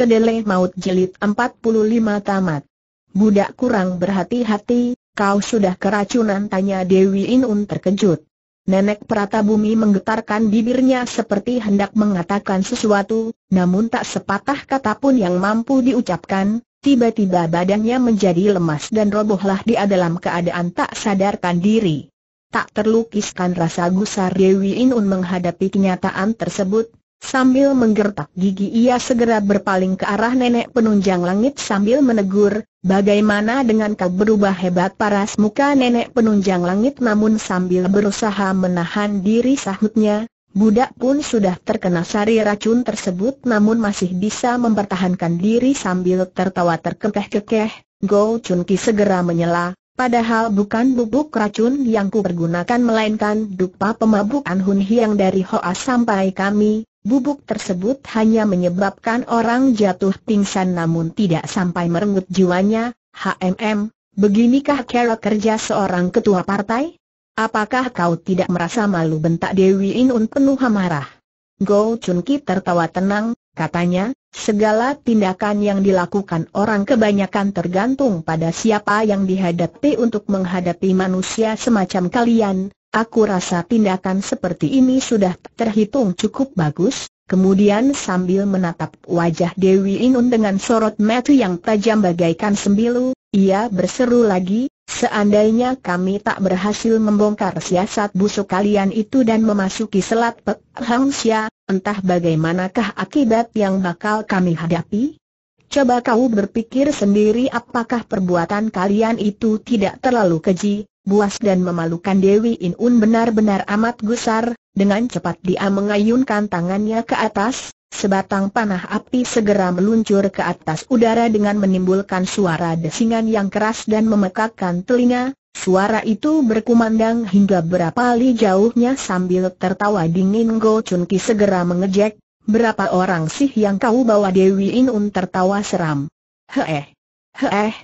Kedele Maut jelit 45 Tamat. Budak kurang berhati-hati, kau sudah keracunan tanya Dewi Inun terkejut. Nenek Bumi menggetarkan bibirnya seperti hendak mengatakan sesuatu, namun tak sepatah kata pun yang mampu diucapkan, tiba-tiba badannya menjadi lemas dan robohlah dia dalam keadaan tak sadarkan diri. Tak terlukiskan rasa gusar Dewi Inun menghadapi kenyataan tersebut, Sambil menggertak gigi ia segera berpaling ke arah nenek penunjang langit sambil menegur, bagaimana dengan kau berubah hebat paras muka nenek penunjang langit namun sambil berusaha menahan diri sahutnya, budak pun sudah terkena sari racun tersebut namun masih bisa mempertahankan diri sambil tertawa terkekeh-kekeh, Go Chun Ki segera menyela, Padahal bukan bubuk racun yang kupergunakan melainkan dupa pemabuk An Hun Hiang dari Hoa sampai kami, Bubuk tersebut hanya menyebabkan orang jatuh pingsan namun tidak sampai merenggut jiwanya, HMM, beginikah cara kerja seorang ketua partai? Apakah kau tidak merasa malu bentak Dewi Inun penuh amarah? Go Chun Ki tertawa tenang, katanya, segala tindakan yang dilakukan orang kebanyakan tergantung pada siapa yang dihadapi untuk menghadapi manusia semacam kalian, Aku rasa tindakan seperti ini sudah terhitung cukup bagus, kemudian sambil menatap wajah Dewi Inun dengan sorot mata yang tajam bagaikan sembilu, ia berseru lagi, Seandainya kami tak berhasil membongkar siasat busuk kalian itu dan memasuki selat Pek Hang Xia, entah bagaimanakah akibat yang bakal kami hadapi? Coba kau berpikir sendiri apakah perbuatan kalian itu tidak terlalu keji, buas dan memalukan Dewi Inun benar-benar amat gusar, dengan cepat dia mengayunkan tangannya ke atas, sebatang panah api segera meluncur ke atas udara dengan menimbulkan suara desingan yang keras dan memekakkan telinga, suara itu berkumandang hingga berapa li jauhnya sambil tertawa dingin Go Chun Ki segera mengejek, berapa orang sih yang kau bawa Dewi Inun tertawa seram. he eh, he eh.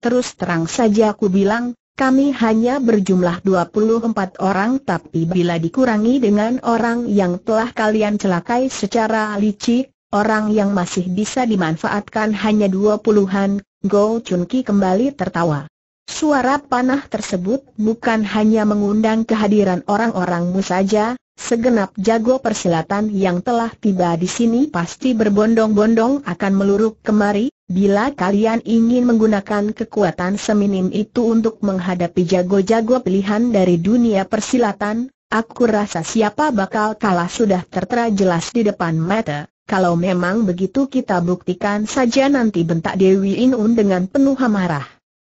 Terus terang saja aku bilang, kami hanya berjumlah 24 orang tapi bila dikurangi dengan orang yang telah kalian celakai secara licik, orang yang masih bisa dimanfaatkan hanya dua puluhan, Go Chun Ki kembali tertawa. Suara panah tersebut bukan hanya mengundang kehadiran orang-orangmu saja, Segenap jago persilatan yang telah tiba di sini pasti berbondong-bondong akan meluruk kemari, bila kalian ingin menggunakan kekuatan seminim itu untuk menghadapi jago-jago pilihan dari dunia persilatan, aku rasa siapa bakal kalah sudah tertera jelas di depan mata. Kalau memang begitu kita buktikan saja nanti bentak Dewi Inun dengan penuh amarah.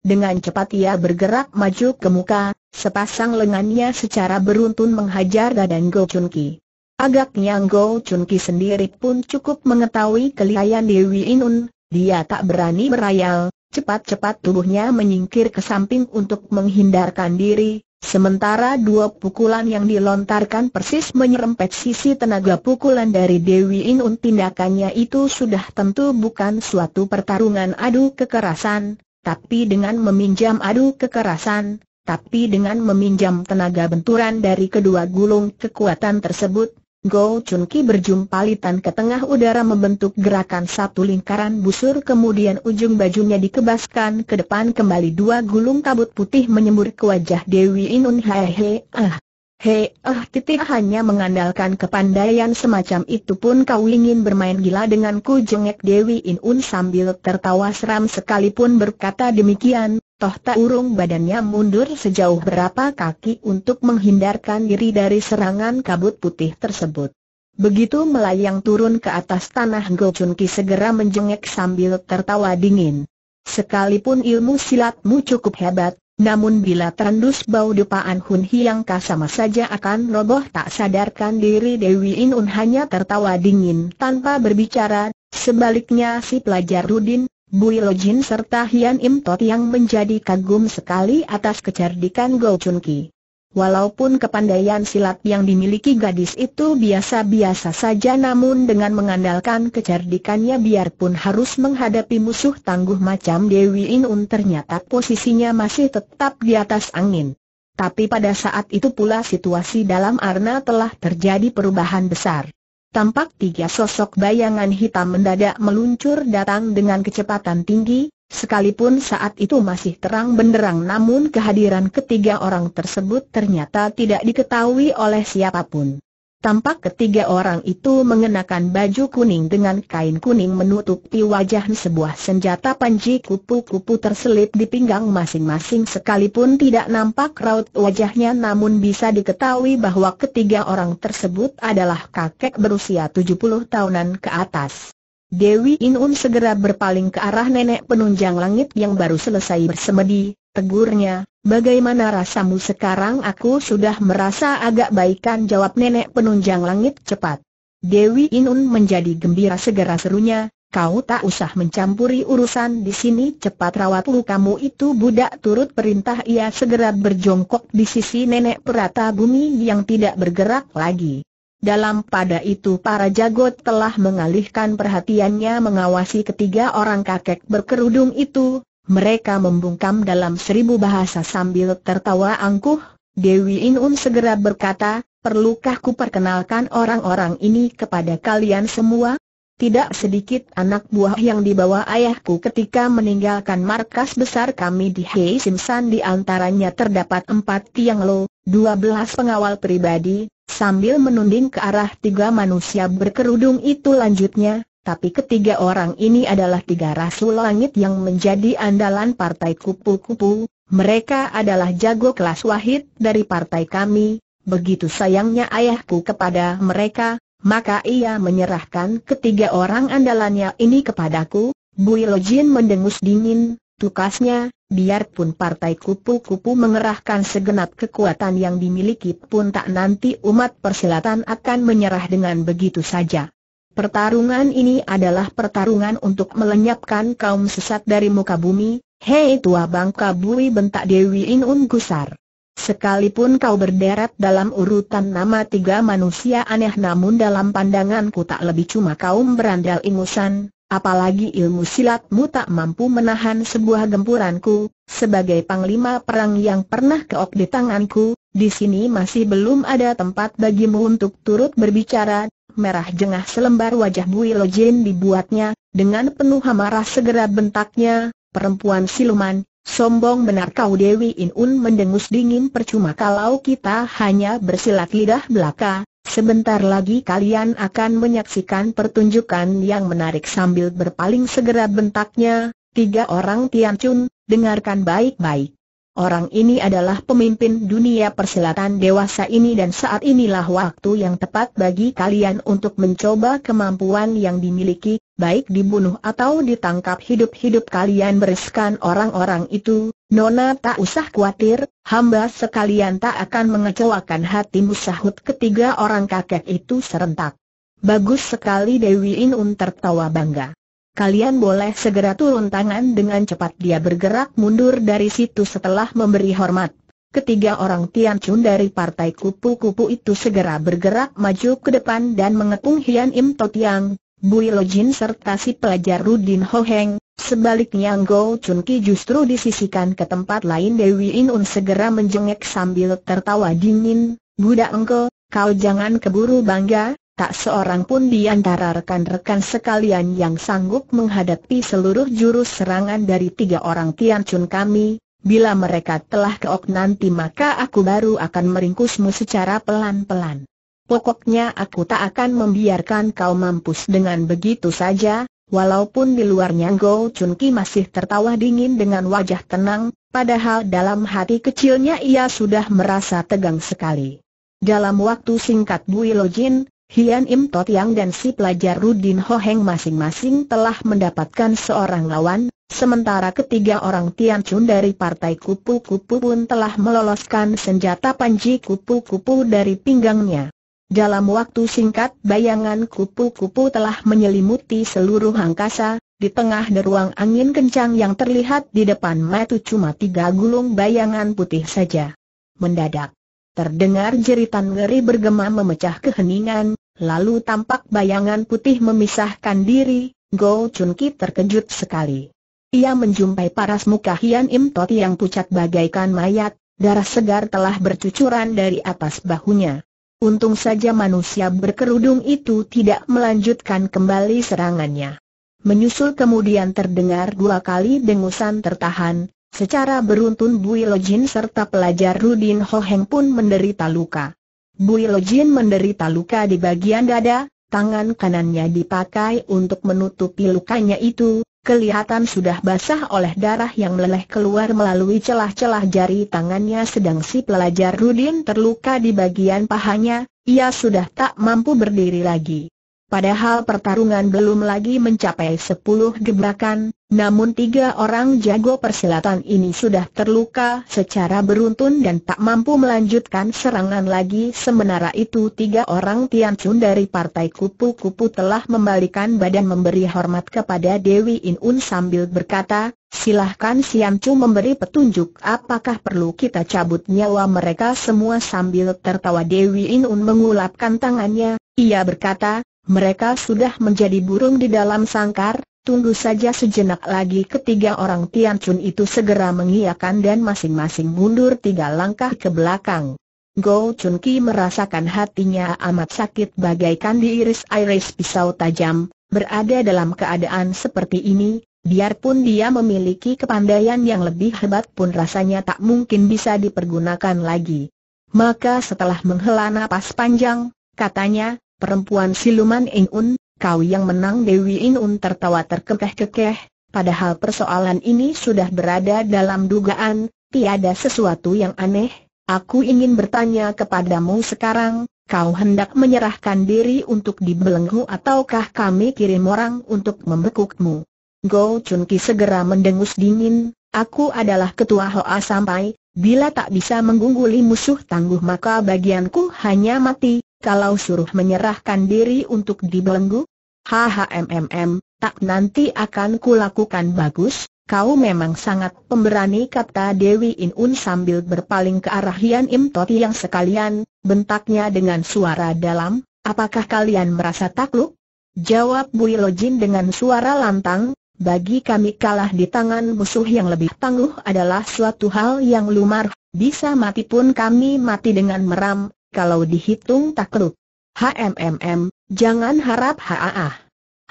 Dengan cepat ia bergerak maju ke muka, Sepasang lengannya secara beruntun menghajar Gadang Go Chun Ki. Agaknya Go Chun Ki sendiri pun cukup mengetahui kelihayan Dewi Inun, dia tak berani berayal, cepat-cepat tubuhnya menyingkir ke samping untuk menghindarkan diri, sementara dua pukulan yang dilontarkan persis menyerempet sisi tenaga pukulan dari Dewi Inun tindakannya itu sudah tentu bukan suatu pertarungan adu kekerasan, tapi dengan meminjam adu kekerasan, tapi dengan meminjam tenaga benturan dari kedua gulung kekuatan tersebut, Go Chun Ki berjumpa litan ke tengah udara membentuk gerakan satu lingkaran busur kemudian ujung bajunya dikebaskan ke depan kembali dua gulung kabut putih menyembur ke wajah Dewi Inun Hae He Ah. He ah eh. eh. titik hanya mengandalkan kepandaian semacam itu pun kau ingin bermain gila denganku jengek Dewi Inun sambil tertawa seram sekalipun berkata demikian toh tak urung badannya mundur sejauh berapa kaki untuk menghindarkan diri dari serangan kabut putih tersebut. Begitu melayang turun ke atas tanah Go Chun Ki segera menjengek sambil tertawa dingin. Sekalipun ilmu silatmu cukup hebat, namun bila terendus bau dupaan Hun Hiang Ka sama saja akan roboh tak sadarkan diri Dewi Inun hanya tertawa dingin tanpa berbicara, sebaliknya si pelajar Rudin, Bui Jin serta Hian Im Tot yang menjadi kagum sekali atas kecerdikan Go Chun Ki. Walaupun kepandaian silat yang dimiliki gadis itu biasa-biasa saja namun dengan mengandalkan kecerdikannya biarpun harus menghadapi musuh tangguh macam Dewi Inun ternyata posisinya masih tetap di atas angin. Tapi pada saat itu pula situasi dalam Arna telah terjadi perubahan besar tampak tiga sosok bayangan hitam mendadak meluncur datang dengan kecepatan tinggi, sekalipun saat itu masih terang benderang namun kehadiran ketiga orang tersebut ternyata tidak diketahui oleh siapapun. Tampak ketiga orang itu mengenakan baju kuning dengan kain kuning menutupi wajah sebuah senjata panji kupu-kupu terselip di pinggang masing-masing sekalipun tidak nampak raut wajahnya namun bisa diketahui bahwa ketiga orang tersebut adalah kakek berusia 70 tahunan ke atas. Dewi Inun segera berpaling ke arah nenek penunjang langit yang baru selesai bersemedi, Tegurnya, bagaimana rasamu sekarang aku sudah merasa agak baikan jawab nenek penunjang langit cepat. Dewi Inun menjadi gembira segera serunya, kau tak usah mencampuri urusan di sini cepat rawat lu kamu itu budak turut perintah ia segera berjongkok di sisi nenek perata bumi yang tidak bergerak lagi. Dalam pada itu para jagot telah mengalihkan perhatiannya mengawasi ketiga orang kakek berkerudung itu, mereka membungkam dalam seribu bahasa sambil tertawa angkuh, Dewi Inun segera berkata, perlukah ku perkenalkan orang-orang ini kepada kalian semua? Tidak sedikit anak buah yang dibawa ayahku ketika meninggalkan markas besar kami di Hei Simsan di antaranya terdapat empat tiang lo, dua belas pengawal pribadi, sambil menunding ke arah tiga manusia berkerudung itu lanjutnya, tapi ketiga orang ini adalah tiga rasul langit yang menjadi andalan partai kupu-kupu, mereka adalah jago kelas wahid dari partai kami, begitu sayangnya ayahku kepada mereka, maka ia menyerahkan ketiga orang andalannya ini kepadaku, Bui Lojin mendengus dingin, tukasnya, biarpun partai kupu-kupu mengerahkan segenap kekuatan yang dimiliki pun tak nanti umat persilatan akan menyerah dengan begitu saja. Pertarungan ini adalah pertarungan untuk melenyapkan kaum sesat dari muka bumi, hei tua bangka bui bentak Dewi Inun gusar. Sekalipun kau berderet dalam urutan nama tiga manusia aneh namun dalam pandanganku tak lebih cuma kaum berandal ingusan, apalagi ilmu silatmu tak mampu menahan sebuah gempuranku, sebagai panglima perang yang pernah keok di tanganku, di sini masih belum ada tempat bagimu untuk turut berbicara, merah jengah selembar wajah Bui Lojin dibuatnya, dengan penuh amarah segera bentaknya, perempuan siluman, sombong benar kau Dewi Inun mendengus dingin percuma kalau kita hanya bersilat lidah belaka, Sebentar lagi kalian akan menyaksikan pertunjukan yang menarik sambil berpaling segera bentaknya, tiga orang Tian Chun, dengarkan baik-baik. Orang ini adalah pemimpin dunia persilatan dewasa ini dan saat inilah waktu yang tepat bagi kalian untuk mencoba kemampuan yang dimiliki, baik dibunuh atau ditangkap hidup-hidup kalian bereskan orang-orang itu, Nona tak usah khawatir, hamba sekalian tak akan mengecewakan hatimu sahut ketiga orang kakek itu serentak. Bagus sekali Dewi Inun tertawa bangga. Kalian boleh segera turun tangan dengan cepat dia bergerak mundur dari situ setelah memberi hormat. Ketiga orang Tian Chun dari partai kupu-kupu itu segera bergerak maju ke depan dan mengepung Hian Im Totiang, Bui Jin serta si pelajar Rudin Ho Heng, Sebaliknya Go Chun Ki justru disisikan ke tempat lain Dewi Inun segera menjengek sambil tertawa dingin, Budak engkau, kau jangan keburu bangga, tak seorang pun di antara rekan-rekan sekalian yang sanggup menghadapi seluruh jurus serangan dari tiga orang Tian Chun kami, bila mereka telah keok nanti maka aku baru akan meringkusmu secara pelan-pelan. Pokoknya aku tak akan membiarkan kau mampus dengan begitu saja, Walaupun di luarnya Go Chun Ki masih tertawa dingin dengan wajah tenang, padahal dalam hati kecilnya ia sudah merasa tegang sekali. Dalam waktu singkat Bui Lo Jin, Hian Im Tot Yang dan si pelajar Rudin Ho Heng masing-masing telah mendapatkan seorang lawan, sementara ketiga orang Tian Chun dari partai kupu-kupu pun telah meloloskan senjata panji kupu-kupu dari pinggangnya. Dalam waktu singkat bayangan kupu-kupu telah menyelimuti seluruh angkasa, di tengah deruang angin kencang yang terlihat di depan mata cuma tiga gulung bayangan putih saja. Mendadak, terdengar jeritan ngeri bergema memecah keheningan, lalu tampak bayangan putih memisahkan diri, Go Chun Ki terkejut sekali. Ia menjumpai paras muka Hian Im Toti yang pucat bagaikan mayat, darah segar telah bercucuran dari atas bahunya. Untung saja manusia berkerudung itu tidak melanjutkan kembali serangannya. Menyusul kemudian terdengar dua kali dengusan tertahan, secara beruntun Bui Lojin serta pelajar Rudin Ho pun menderita luka. Bui Lojin menderita luka di bagian dada, tangan kanannya dipakai untuk menutupi lukanya itu, kelihatan sudah basah oleh darah yang meleleh keluar melalui celah-celah jari tangannya sedang si pelajar Rudin terluka di bagian pahanya, ia sudah tak mampu berdiri lagi. Padahal pertarungan belum lagi mencapai sepuluh gebrakan, namun tiga orang jago persilatan ini sudah terluka secara beruntun dan tak mampu melanjutkan serangan lagi Sementara itu tiga orang Tianchun dari partai kupu-kupu telah membalikan badan memberi hormat kepada Dewi Inun sambil berkata, Silahkan Siancu Chu memberi petunjuk apakah perlu kita cabut nyawa mereka semua sambil tertawa Dewi Inun mengulapkan tangannya, ia berkata, mereka sudah menjadi burung di dalam sangkar, tunggu saja sejenak lagi ketiga orang Tian Chun itu segera mengiakan dan masing-masing mundur tiga langkah ke belakang. Go Chun Ki merasakan hatinya amat sakit bagaikan diiris-iris pisau tajam, berada dalam keadaan seperti ini, biarpun dia memiliki kepandaian yang lebih hebat pun rasanya tak mungkin bisa dipergunakan lagi. Maka setelah menghela napas panjang, katanya, Perempuan siluman Inun, kau yang menang Dewi Inun tertawa terkekeh-kekeh, padahal persoalan ini sudah berada dalam dugaan, tiada sesuatu yang aneh. Aku ingin bertanya kepadamu sekarang, kau hendak menyerahkan diri untuk dibelenggu ataukah kami kirim orang untuk membekukmu? Go Chun Ki segera mendengus dingin, aku adalah ketua Hoa sampai, bila tak bisa mengungguli musuh tangguh maka bagianku hanya mati, kalau suruh menyerahkan diri untuk dibelenggu? HHMMM, tak nanti akan kulakukan bagus, kau memang sangat pemberani kata Dewi Inun sambil berpaling ke arah Hian Im Tot yang sekalian, bentaknya dengan suara dalam, apakah kalian merasa takluk? Jawab Bui Jin dengan suara lantang, bagi kami kalah di tangan musuh yang lebih tangguh adalah suatu hal yang lumar, bisa mati pun kami mati dengan meram, kalau dihitung takluk. HMMM, jangan harap haah. Ah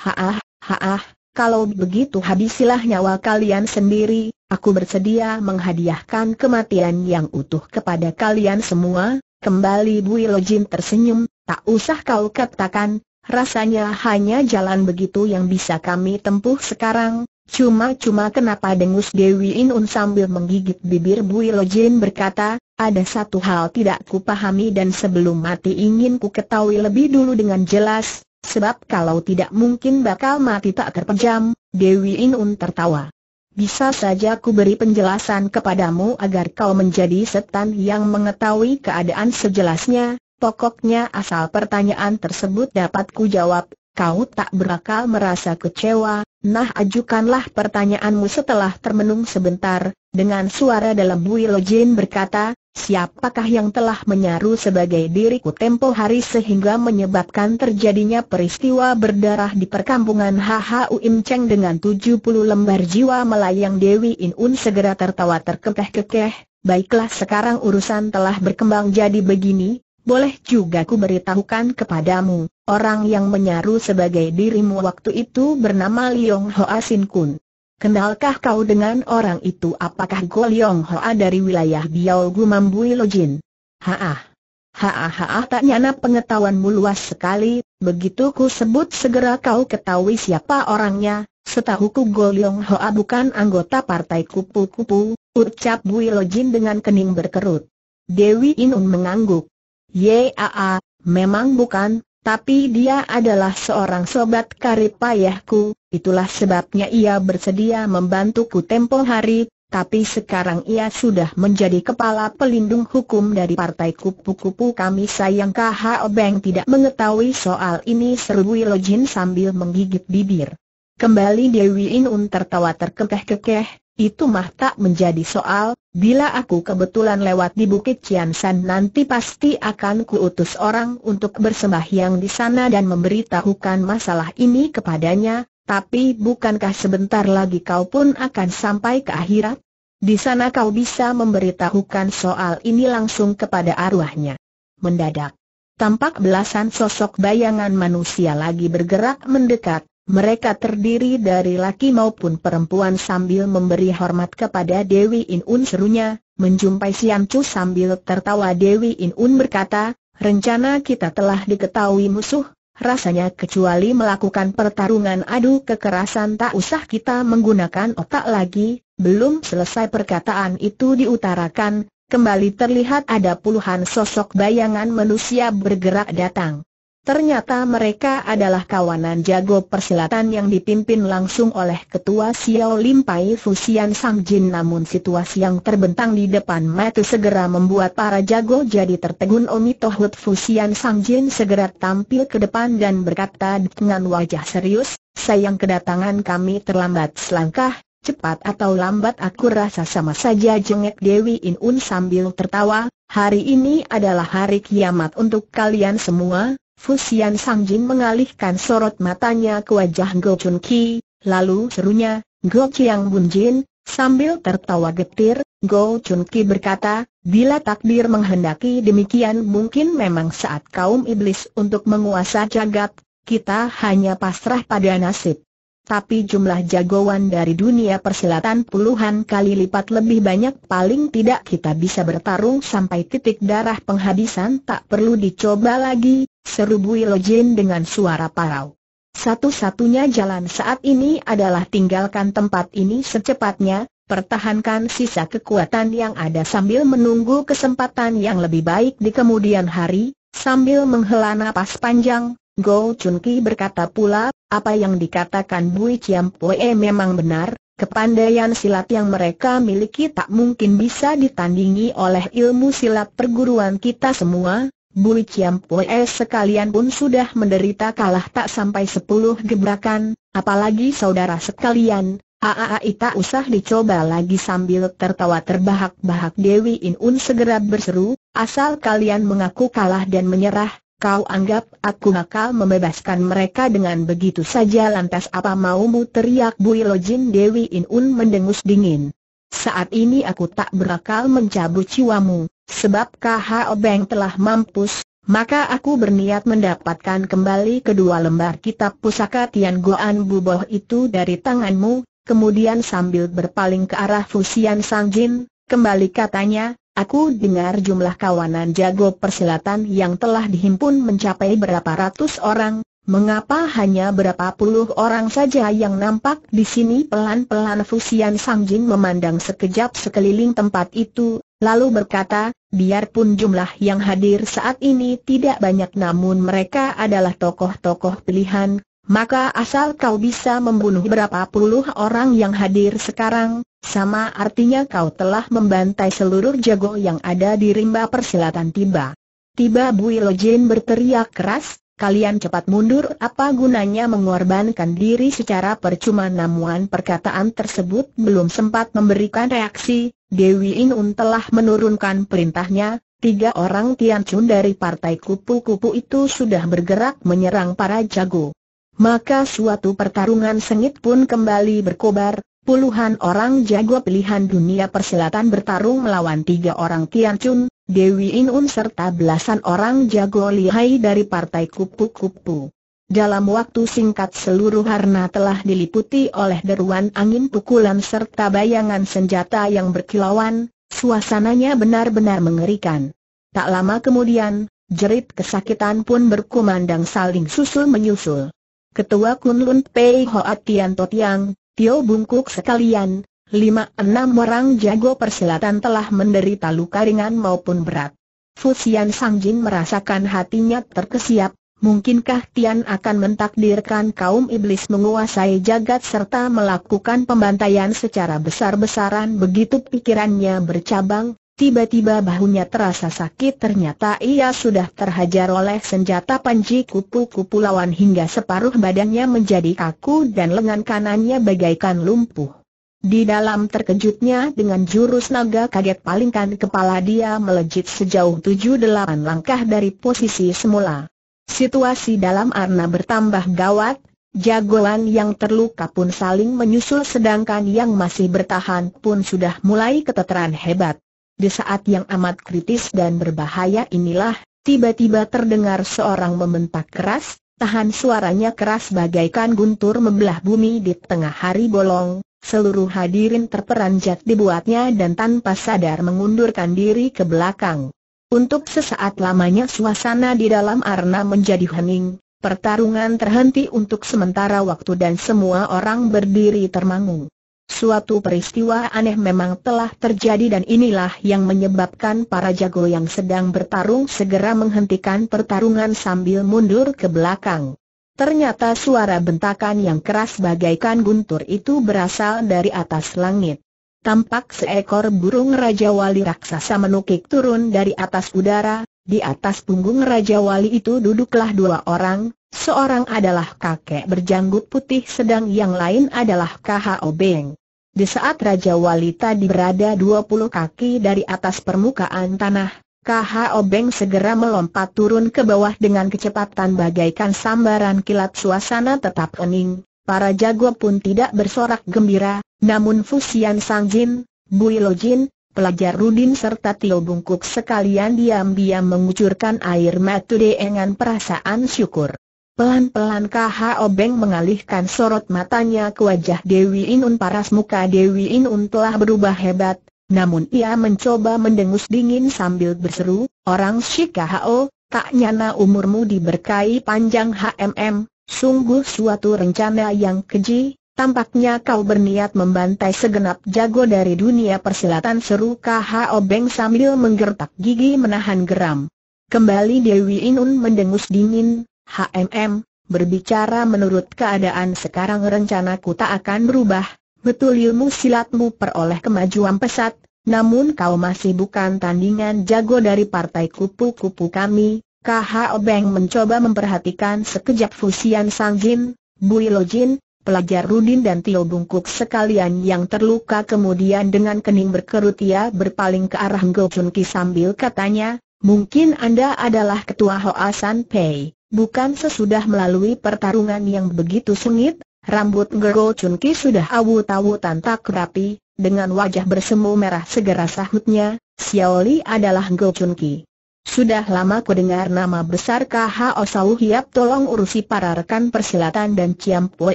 haah, haah, kalau begitu habisilah nyawa kalian sendiri, aku bersedia menghadiahkan kematian yang utuh kepada kalian semua. Kembali Builojin tersenyum, tak usah kau katakan, rasanya hanya jalan begitu yang bisa kami tempuh sekarang, Cuma-cuma kenapa dengus Dewi Inun sambil menggigit bibir Bui Lojin berkata, ada satu hal tidak ku pahami dan sebelum mati ingin ku ketahui lebih dulu dengan jelas, sebab kalau tidak mungkin bakal mati tak terpejam, Dewi Inun tertawa. Bisa saja ku beri penjelasan kepadamu agar kau menjadi setan yang mengetahui keadaan sejelasnya, pokoknya asal pertanyaan tersebut dapat ku jawab, kau tak berakal merasa kecewa, nah ajukanlah pertanyaanmu setelah termenung sebentar, dengan suara dalam Bui Jin berkata, siapakah yang telah menyaru sebagai diriku tempo hari sehingga menyebabkan terjadinya peristiwa berdarah di perkampungan HHU Im Cheng dengan 70 lembar jiwa melayang Dewi In Un segera tertawa terkekeh-kekeh, baiklah sekarang urusan telah berkembang jadi begini, boleh juga ku beritahukan kepadamu, orang yang menyaru sebagai dirimu waktu itu bernama Liong Hoa Sin Kun. Kenalkah kau dengan orang itu apakah Go Liong Hoa dari wilayah Biao Gumambui Lojin? Haah. Haah haah tak nyana pengetahuanmu luas sekali, begitu ku sebut segera kau ketahui siapa orangnya, setahuku Go Liong Hoa bukan anggota partai kupu-kupu, ucap Bui Lojin dengan kening berkerut. Dewi Inun mengangguk. Yaa, memang bukan, tapi dia adalah seorang sobat karib payahku, itulah sebabnya ia bersedia membantuku tempo hari, tapi sekarang ia sudah menjadi kepala pelindung hukum dari partai kupu-kupu kami sayang KHO Obeng tidak mengetahui soal ini seru Wilo Jin sambil menggigit bibir. Kembali Dewi Inun tertawa terkekeh-kekeh, itu mah tak menjadi soal, Bila aku kebetulan lewat di Bukit Ciansan nanti pasti akan kuutus orang untuk bersembahyang di sana dan memberitahukan masalah ini kepadanya, tapi bukankah sebentar lagi kau pun akan sampai ke akhirat? Di sana kau bisa memberitahukan soal ini langsung kepada arwahnya. Mendadak, tampak belasan sosok bayangan manusia lagi bergerak mendekat, mereka terdiri dari laki maupun perempuan sambil memberi hormat kepada Dewi Inun serunya, menjumpai Sian Chu sambil tertawa Dewi Inun berkata, rencana kita telah diketahui musuh, rasanya kecuali melakukan pertarungan adu kekerasan tak usah kita menggunakan otak lagi, belum selesai perkataan itu diutarakan, kembali terlihat ada puluhan sosok bayangan manusia bergerak datang. Ternyata mereka adalah kawanan jago persilatan yang dipimpin langsung oleh ketua Xiao Lim Pai Fusian Sang Jin namun situasi yang terbentang di depan mata segera membuat para jago jadi tertegun Omi Tohut Fusian Sang Jin segera tampil ke depan dan berkata dengan wajah serius, sayang kedatangan kami terlambat selangkah, cepat atau lambat aku rasa sama saja jengek Dewi In Un sambil tertawa, hari ini adalah hari kiamat untuk kalian semua Fusian Sangjin mengalihkan sorot matanya ke wajah Go Chun Ki, lalu serunya, Go Chiang Bun Jin, sambil tertawa getir, Go Chun Ki berkata, bila takdir menghendaki demikian mungkin memang saat kaum iblis untuk menguasai jagat, kita hanya pasrah pada nasib. Tapi jumlah jagoan dari dunia persilatan puluhan kali lipat lebih banyak paling tidak kita bisa bertarung sampai titik darah penghabisan tak perlu dicoba lagi, seru Bui Lojin dengan suara parau. Satu-satunya jalan saat ini adalah tinggalkan tempat ini secepatnya, pertahankan sisa kekuatan yang ada sambil menunggu kesempatan yang lebih baik di kemudian hari, sambil menghela nafas panjang, Go Chun Ki berkata pula, apa yang dikatakan Bui Chiam Pue memang benar, Kepandaian silat yang mereka miliki tak mungkin bisa ditandingi oleh ilmu silat perguruan kita semua, Bui Kiam Pue sekalian pun sudah menderita kalah tak sampai sepuluh gebrakan, apalagi saudara sekalian, aaai tak usah dicoba lagi sambil tertawa terbahak-bahak Dewi Inun segera berseru, asal kalian mengaku kalah dan menyerah, kau anggap aku nakal membebaskan mereka dengan begitu saja lantas apa maumu teriak Bui Lojin Dewi Inun mendengus dingin saat ini aku tak berakal mencabut jiwamu, sebab KHO Beng telah mampus, maka aku berniat mendapatkan kembali kedua lembar kitab pusaka Tian Goan Buboh itu dari tanganmu, kemudian sambil berpaling ke arah Fusian Sangjin, kembali katanya, Aku dengar jumlah kawanan jago persilatan yang telah dihimpun mencapai berapa ratus orang, Mengapa hanya berapa puluh orang saja yang nampak di sini pelan-pelan Fusian Sangjin memandang sekejap sekeliling tempat itu, lalu berkata, biarpun jumlah yang hadir saat ini tidak banyak namun mereka adalah tokoh-tokoh pilihan, maka asal kau bisa membunuh berapa puluh orang yang hadir sekarang, sama artinya kau telah membantai seluruh jago yang ada di rimba persilatan tiba. Tiba Bui Jin berteriak keras, Kalian cepat mundur apa gunanya mengorbankan diri secara percuma Namuan perkataan tersebut belum sempat memberikan reaksi, Dewi Inun telah menurunkan perintahnya, tiga orang Tian Chun dari partai kupu-kupu itu sudah bergerak menyerang para jago. Maka suatu pertarungan sengit pun kembali berkobar, puluhan orang jago pilihan dunia persilatan bertarung melawan tiga orang Tian Chun, Dewi Inun serta belasan orang jago lihai dari partai kupu-kupu. Dalam waktu singkat seluruh harna telah diliputi oleh deruan angin pukulan serta bayangan senjata yang berkilauan, suasananya benar-benar mengerikan. Tak lama kemudian, jerit kesakitan pun berkumandang saling susul-menyusul. Ketua Kunlun Pei Hoa Tian Totiang, Tio Bungkuk sekalian, lima enam orang jago persilatan telah menderita luka ringan maupun berat. Fusian Jin merasakan hatinya terkesiap, mungkinkah Tian akan mentakdirkan kaum iblis menguasai jagat serta melakukan pembantaian secara besar-besaran begitu pikirannya bercabang, tiba-tiba bahunya terasa sakit ternyata ia sudah terhajar oleh senjata panji kupu-kupu lawan hingga separuh badannya menjadi kaku dan lengan kanannya bagaikan lumpuh. Di dalam terkejutnya dengan jurus naga kaget palingkan kepala dia melejit sejauh 7-8 langkah dari posisi semula. Situasi dalam arna bertambah gawat, jagoan yang terluka pun saling menyusul sedangkan yang masih bertahan pun sudah mulai keteteran hebat. Di saat yang amat kritis dan berbahaya inilah, tiba-tiba terdengar seorang membentak keras, tahan suaranya keras bagaikan guntur membelah bumi di tengah hari bolong, seluruh hadirin terperanjat dibuatnya dan tanpa sadar mengundurkan diri ke belakang. Untuk sesaat lamanya suasana di dalam arena menjadi hening, pertarungan terhenti untuk sementara waktu dan semua orang berdiri termangu. Suatu peristiwa aneh memang telah terjadi dan inilah yang menyebabkan para jago yang sedang bertarung segera menghentikan pertarungan sambil mundur ke belakang. Ternyata suara bentakan yang keras bagaikan guntur itu berasal dari atas langit. Tampak seekor burung Raja Wali raksasa menukik turun dari atas udara, di atas punggung Raja Wali itu duduklah dua orang, seorang adalah kakek berjanggut putih sedang yang lain adalah KHO Obeng. Di saat Raja Wali tadi berada 20 kaki dari atas permukaan tanah, Kha Obeng segera melompat turun ke bawah dengan kecepatan bagaikan sambaran kilat suasana tetap hening. Para jago pun tidak bersorak gembira, namun Fusian Sangjin, Bui Lojin, pelajar Rudin serta Tio Bungkuk sekalian diam-diam mengucurkan air mata dengan perasaan syukur. Pelan-pelan Kha Obeng mengalihkan sorot matanya ke wajah Dewi Inun paras muka Dewi Inun telah berubah hebat, namun ia mencoba mendengus dingin sambil berseru, orang Shikahao, tak nyana umurmu diberkai panjang HMM, sungguh suatu rencana yang keji, tampaknya kau berniat membantai segenap jago dari dunia persilatan seru KHO Beng sambil menggertak gigi menahan geram. Kembali Dewi Inun mendengus dingin, HMM, berbicara menurut keadaan sekarang rencanaku tak akan berubah, betul ilmu silatmu peroleh kemajuan pesat, namun kau masih bukan tandingan jago dari partai kupu-kupu kami. KH Obeng mencoba memperhatikan sekejap Fusian Sangjin, Bui Lojin, pelajar Rudin dan Tio Bungkuk sekalian yang terluka kemudian dengan kening berkerut ia berpaling ke arah Ngo Chun Ki sambil katanya, mungkin Anda adalah ketua Hoa San Pei, bukan sesudah melalui pertarungan yang begitu sengit, rambut Ngo Chun Ki sudah awut-awutan tak rapi, dengan wajah bersemu merah segera sahutnya, Xiaoli adalah Go Chun Ki. Sudah lama ku dengar nama besar KHO Sau Hiap tolong urusi para rekan persilatan dan Ciam Pue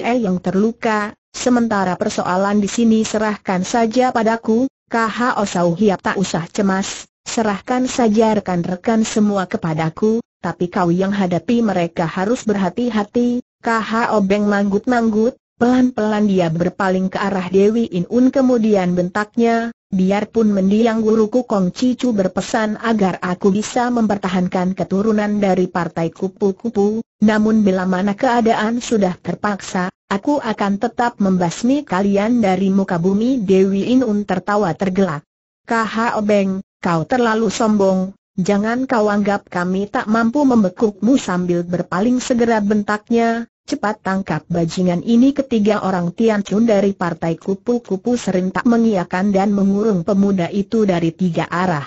yang terluka, sementara persoalan di sini serahkan saja padaku, KHO Sau Hiap tak usah cemas, serahkan saja rekan-rekan semua kepadaku, tapi kau yang hadapi mereka harus berhati-hati, KHO Beng manggut-manggut, Pelan-pelan dia berpaling ke arah Dewi Inun kemudian bentaknya, biarpun mendiang guruku Kong Cicu berpesan agar aku bisa mempertahankan keturunan dari partai kupu-kupu, namun bila mana keadaan sudah terpaksa, aku akan tetap membasmi kalian dari muka bumi Dewi Inun tertawa tergelak. KH Obeng, kau terlalu sombong, Jangan kau anggap kami tak mampu membekukmu sambil berpaling segera bentaknya, Cepat tangkap bajingan ini ketiga orang Tian Chun dari partai kupu-kupu serentak mengiakan dan mengurung pemuda itu dari tiga arah.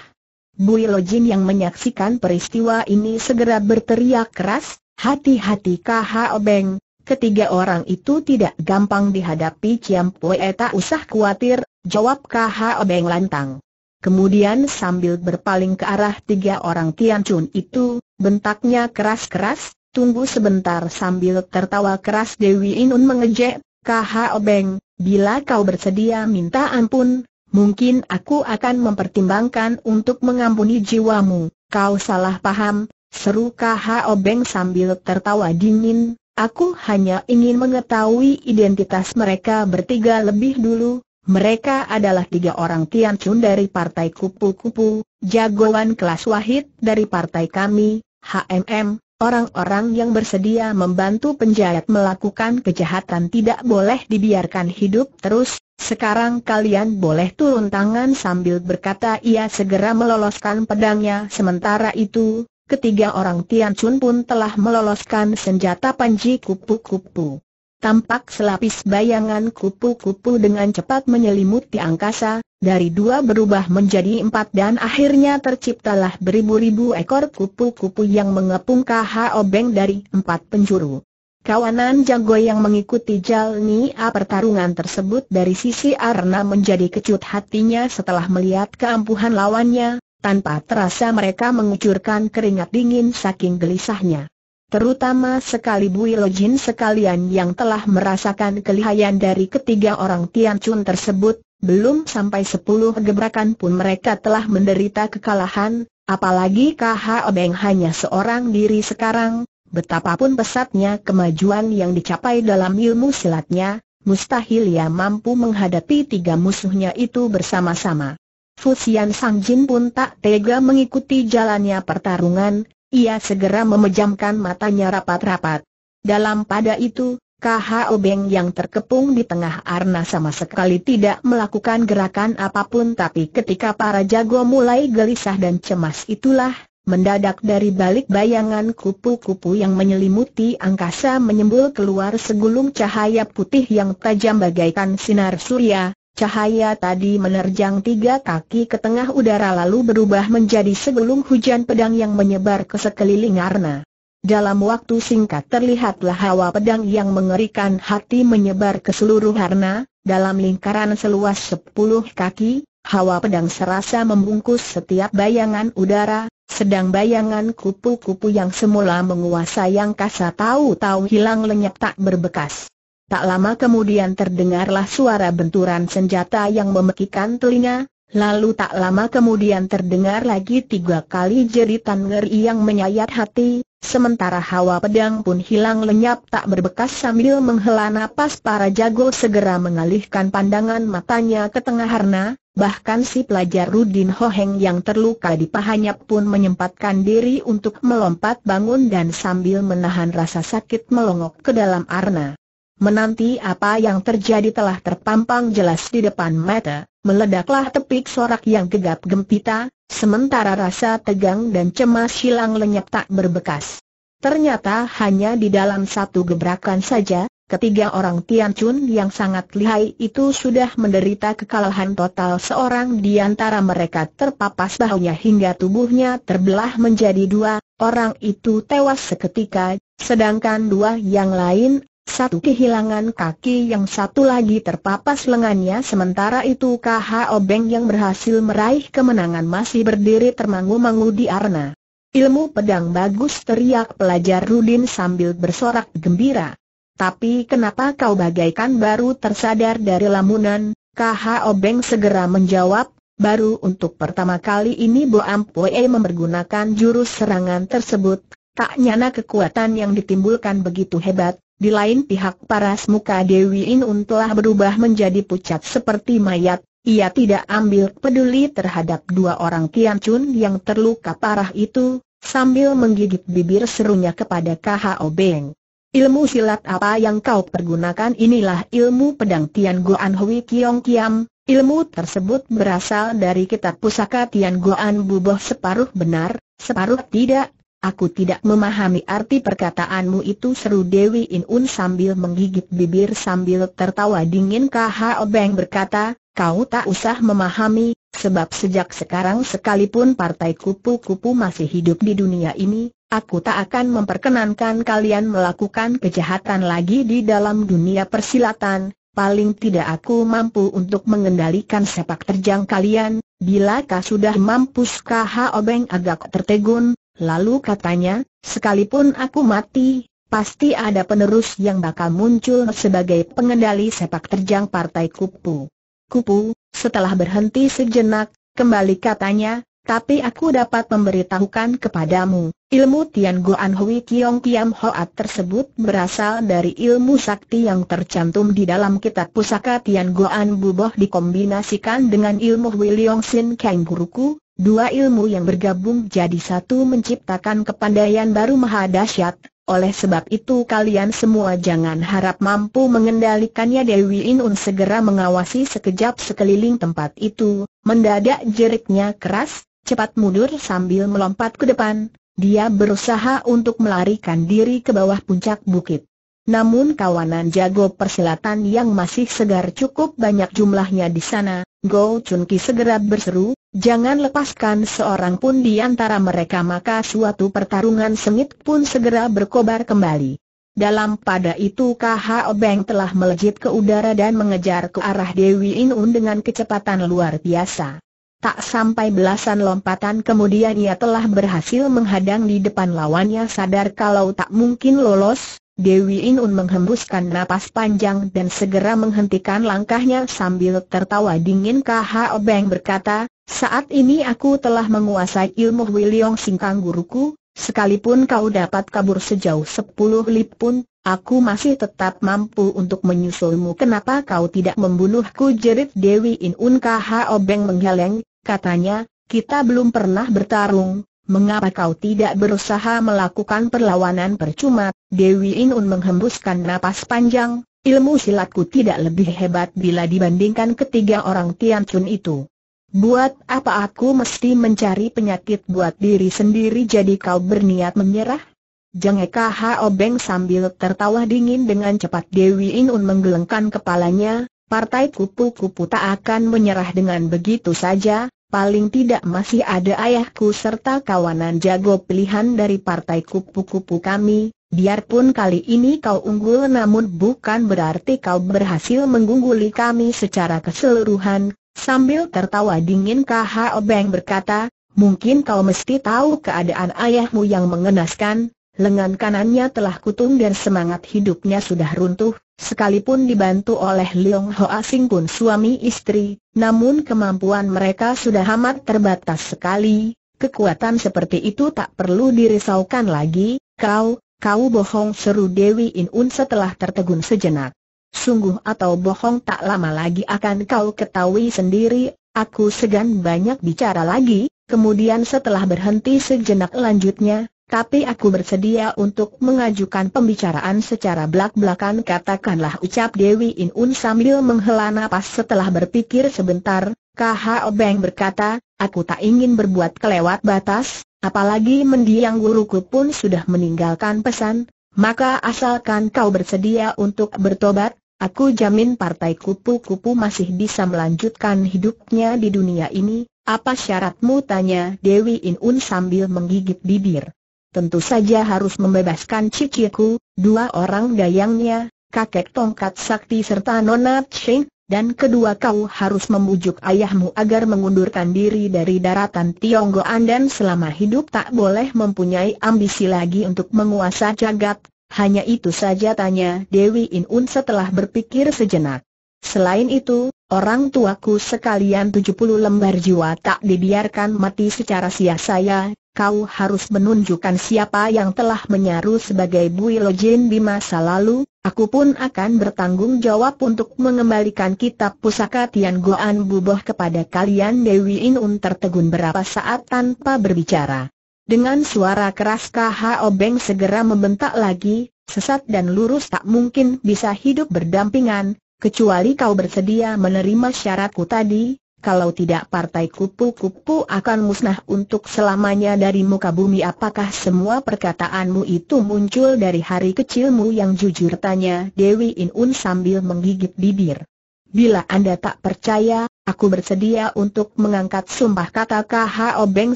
Bui Jin yang menyaksikan peristiwa ini segera berteriak keras, hati-hati KH Obeng, ketiga orang itu tidak gampang dihadapi Ciam Pue tak usah khawatir, jawab KH Obeng lantang. Kemudian sambil berpaling ke arah tiga orang Tian Chun itu, bentaknya keras-keras, Tunggu sebentar sambil tertawa keras Dewi Inun mengejek, Kah Obeng, bila kau bersedia minta ampun, mungkin aku akan mempertimbangkan untuk mengampuni jiwamu. Kau salah paham, seru Kah Obeng sambil tertawa dingin. Aku hanya ingin mengetahui identitas mereka bertiga lebih dulu. Mereka adalah tiga orang Chun dari Partai Kupu-Kupu, jagoan kelas wahid dari partai kami, HMM, Orang-orang yang bersedia membantu penjahat melakukan kejahatan tidak boleh dibiarkan hidup terus, sekarang kalian boleh turun tangan sambil berkata ia segera meloloskan pedangnya sementara itu, ketiga orang Tian Chun pun telah meloloskan senjata panji kupu-kupu. Tampak selapis bayangan kupu-kupu dengan cepat menyelimuti angkasa, dari dua berubah menjadi empat dan akhirnya terciptalah beribu-ribu ekor kupu-kupu yang mengepung KH Obeng dari empat penjuru. Kawanan jago yang mengikuti jalni A pertarungan tersebut dari sisi Arna menjadi kecut hatinya setelah melihat keampuhan lawannya, tanpa terasa mereka mengucurkan keringat dingin saking gelisahnya. Terutama sekali Bui sekalian yang telah merasakan kelihayan dari ketiga orang Tian Chun tersebut, belum sampai sepuluh gebrakan pun mereka telah menderita kekalahan, apalagi KH Obeng hanya seorang diri sekarang, betapapun pesatnya kemajuan yang dicapai dalam ilmu silatnya, mustahil ia mampu menghadapi tiga musuhnya itu bersama-sama. Fusian Sang Jin pun tak tega mengikuti jalannya pertarungan, ia segera memejamkan matanya rapat-rapat. Dalam pada itu, KHO Obeng yang terkepung di tengah arna sama sekali tidak melakukan gerakan apapun tapi ketika para jago mulai gelisah dan cemas itulah, mendadak dari balik bayangan kupu-kupu yang menyelimuti angkasa menyembul keluar segulung cahaya putih yang tajam bagaikan sinar surya, Cahaya tadi menerjang tiga kaki ke tengah udara lalu berubah menjadi segelung hujan pedang yang menyebar ke sekeliling arna. Dalam waktu singkat terlihatlah hawa pedang yang mengerikan hati menyebar ke seluruh arna, dalam lingkaran seluas sepuluh kaki, hawa pedang serasa membungkus setiap bayangan udara, sedang bayangan kupu-kupu yang semula menguasai angkasa tahu-tahu hilang lenyap tak berbekas. Tak lama kemudian terdengarlah suara benturan senjata yang memekikan telinga, lalu tak lama kemudian terdengar lagi tiga kali jeritan ngeri yang menyayat hati, sementara hawa pedang pun hilang lenyap tak berbekas sambil menghela napas para jago segera mengalihkan pandangan matanya ke tengah harna, bahkan si pelajar Rudin Hoheng yang terluka di pahanya pun menyempatkan diri untuk melompat bangun dan sambil menahan rasa sakit melongok ke dalam arna. Menanti apa yang terjadi telah terpampang jelas di depan mata, meledaklah tepik sorak yang gegap gempita, sementara rasa tegang dan cemas hilang lenyap tak berbekas. Ternyata hanya di dalam satu gebrakan saja, ketiga orang Tian Chun yang sangat lihai itu sudah menderita kekalahan total seorang di antara mereka terpapas bahunya hingga tubuhnya terbelah menjadi dua, orang itu tewas seketika, sedangkan dua yang lain satu kehilangan kaki yang satu lagi terpapas lengannya sementara itu KH Obeng yang berhasil meraih kemenangan masih berdiri termangu-mangu di arena. Ilmu pedang bagus teriak pelajar Rudin sambil bersorak gembira. Tapi kenapa kau bagaikan baru tersadar dari lamunan? KH Obeng segera menjawab, baru untuk pertama kali ini Bo Ampoe mempergunakan jurus serangan tersebut, tak nyana kekuatan yang ditimbulkan begitu hebat, di lain pihak paras muka Dewi Inun telah berubah menjadi pucat seperti mayat, ia tidak ambil peduli terhadap dua orang Tian Chun yang terluka parah itu, sambil menggigit bibir serunya kepada KHO Beng. Ilmu silat apa yang kau pergunakan inilah ilmu pedang Tian Goan Hui Kiong Kiam, ilmu tersebut berasal dari kitab pusaka Tian Goan Buboh separuh benar, separuh tidak, Aku tidak memahami arti perkataanmu itu seru Dewi Inun sambil menggigit bibir sambil tertawa dingin KHO Obeng berkata, kau tak usah memahami, sebab sejak sekarang sekalipun partai kupu-kupu masih hidup di dunia ini, aku tak akan memperkenankan kalian melakukan kejahatan lagi di dalam dunia persilatan, paling tidak aku mampu untuk mengendalikan sepak terjang kalian, Bila kau sudah mampus KH Obeng agak tertegun, Lalu katanya, sekalipun aku mati, pasti ada penerus yang bakal muncul sebagai pengendali sepak terjang partai kupu. Kupu, setelah berhenti sejenak, kembali katanya, tapi aku dapat memberitahukan kepadamu, ilmu Tian Guan Hui Kiong Kiam Hoat tersebut berasal dari ilmu sakti yang tercantum di dalam kitab pusaka Tian Guan Buboh dikombinasikan dengan ilmu Hui Leong Sin Kang Guruku, Dua ilmu yang bergabung jadi satu menciptakan kepandaian baru maha dahsyat, oleh sebab itu kalian semua jangan harap mampu mengendalikannya Dewi Inun segera mengawasi sekejap sekeliling tempat itu, mendadak jeriknya keras, cepat mundur sambil melompat ke depan, dia berusaha untuk melarikan diri ke bawah puncak bukit. Namun kawanan jago persilatan yang masih segar cukup banyak jumlahnya di sana, Go Chun Ki segera berseru, jangan lepaskan seorang pun di antara mereka maka suatu pertarungan sengit pun segera berkobar kembali. Dalam pada itu KHO Obeng telah melejit ke udara dan mengejar ke arah Dewi Inun dengan kecepatan luar biasa. Tak sampai belasan lompatan kemudian ia telah berhasil menghadang di depan lawannya sadar kalau tak mungkin lolos, Dewi Inun menghembuskan napas panjang dan segera menghentikan langkahnya sambil tertawa dingin K.H. Obeng berkata, saat ini aku telah menguasai ilmu Wiliong Singkang guruku, sekalipun kau dapat kabur sejauh sepuluh lip pun, aku masih tetap mampu untuk menyusulmu kenapa kau tidak membunuhku jerit Dewi Inun K.H. Obeng menggeleng, katanya, kita belum pernah bertarung, Mengapa kau tidak berusaha melakukan perlawanan percuma? Dewi Inun menghembuskan napas panjang, ilmu silatku tidak lebih hebat bila dibandingkan ketiga orang Tian Chun itu. Buat apa aku mesti mencari penyakit buat diri sendiri jadi kau berniat menyerah? Jengeka Hao Beng sambil tertawa dingin dengan cepat Dewi Inun menggelengkan kepalanya, partai kupu-kupu tak akan menyerah dengan begitu saja, paling tidak masih ada ayahku serta kawanan jago pilihan dari partai kupu-kupu kami, biarpun kali ini kau unggul namun bukan berarti kau berhasil mengungguli kami secara keseluruhan, sambil tertawa dingin KH Obeng berkata, mungkin kau mesti tahu keadaan ayahmu yang mengenaskan, lengan kanannya telah kutung dan semangat hidupnya sudah runtuh, Sekalipun dibantu oleh Leong Hoa Sing pun suami istri, namun kemampuan mereka sudah amat terbatas sekali, kekuatan seperti itu tak perlu dirisaukan lagi, kau, kau bohong seru Dewi In Un setelah tertegun sejenak. Sungguh atau bohong tak lama lagi akan kau ketahui sendiri, aku segan banyak bicara lagi, kemudian setelah berhenti sejenak lanjutnya, tapi aku bersedia untuk mengajukan pembicaraan secara belak-belakan katakanlah ucap Dewi In Un sambil menghela napas setelah berpikir sebentar, K.H. Obeng berkata, aku tak ingin berbuat kelewat batas, apalagi mendiang guruku pun sudah meninggalkan pesan, maka asalkan kau bersedia untuk bertobat, aku jamin partai kupu-kupu masih bisa melanjutkan hidupnya di dunia ini, apa syaratmu tanya Dewi In Un sambil menggigit bibir tentu saja harus membebaskan ciciku, dua orang dayangnya, kakek tongkat sakti serta nona Cheng, dan kedua kau harus membujuk ayahmu agar mengundurkan diri dari daratan Tionggoan dan selama hidup tak boleh mempunyai ambisi lagi untuk menguasai jagat, hanya itu saja tanya Dewi Inun setelah berpikir sejenak. Selain itu, orang tuaku sekalian tujuh puluh lembar jiwa tak dibiarkan mati secara sia-sia, kau harus menunjukkan siapa yang telah menyaru sebagai Bui Jin di masa lalu, aku pun akan bertanggung jawab untuk mengembalikan kitab pusaka Tian Goan Buboh kepada kalian Dewi Inun tertegun berapa saat tanpa berbicara. Dengan suara keras KHO Beng segera membentak lagi, sesat dan lurus tak mungkin bisa hidup berdampingan, kecuali kau bersedia menerima syaratku tadi, kalau tidak partai kupu-kupu akan musnah untuk selamanya dari muka bumi apakah semua perkataanmu itu muncul dari hari kecilmu yang jujur tanya Dewi Inun sambil menggigit bibir. Bila Anda tak percaya, aku bersedia untuk mengangkat sumpah kata KHO Beng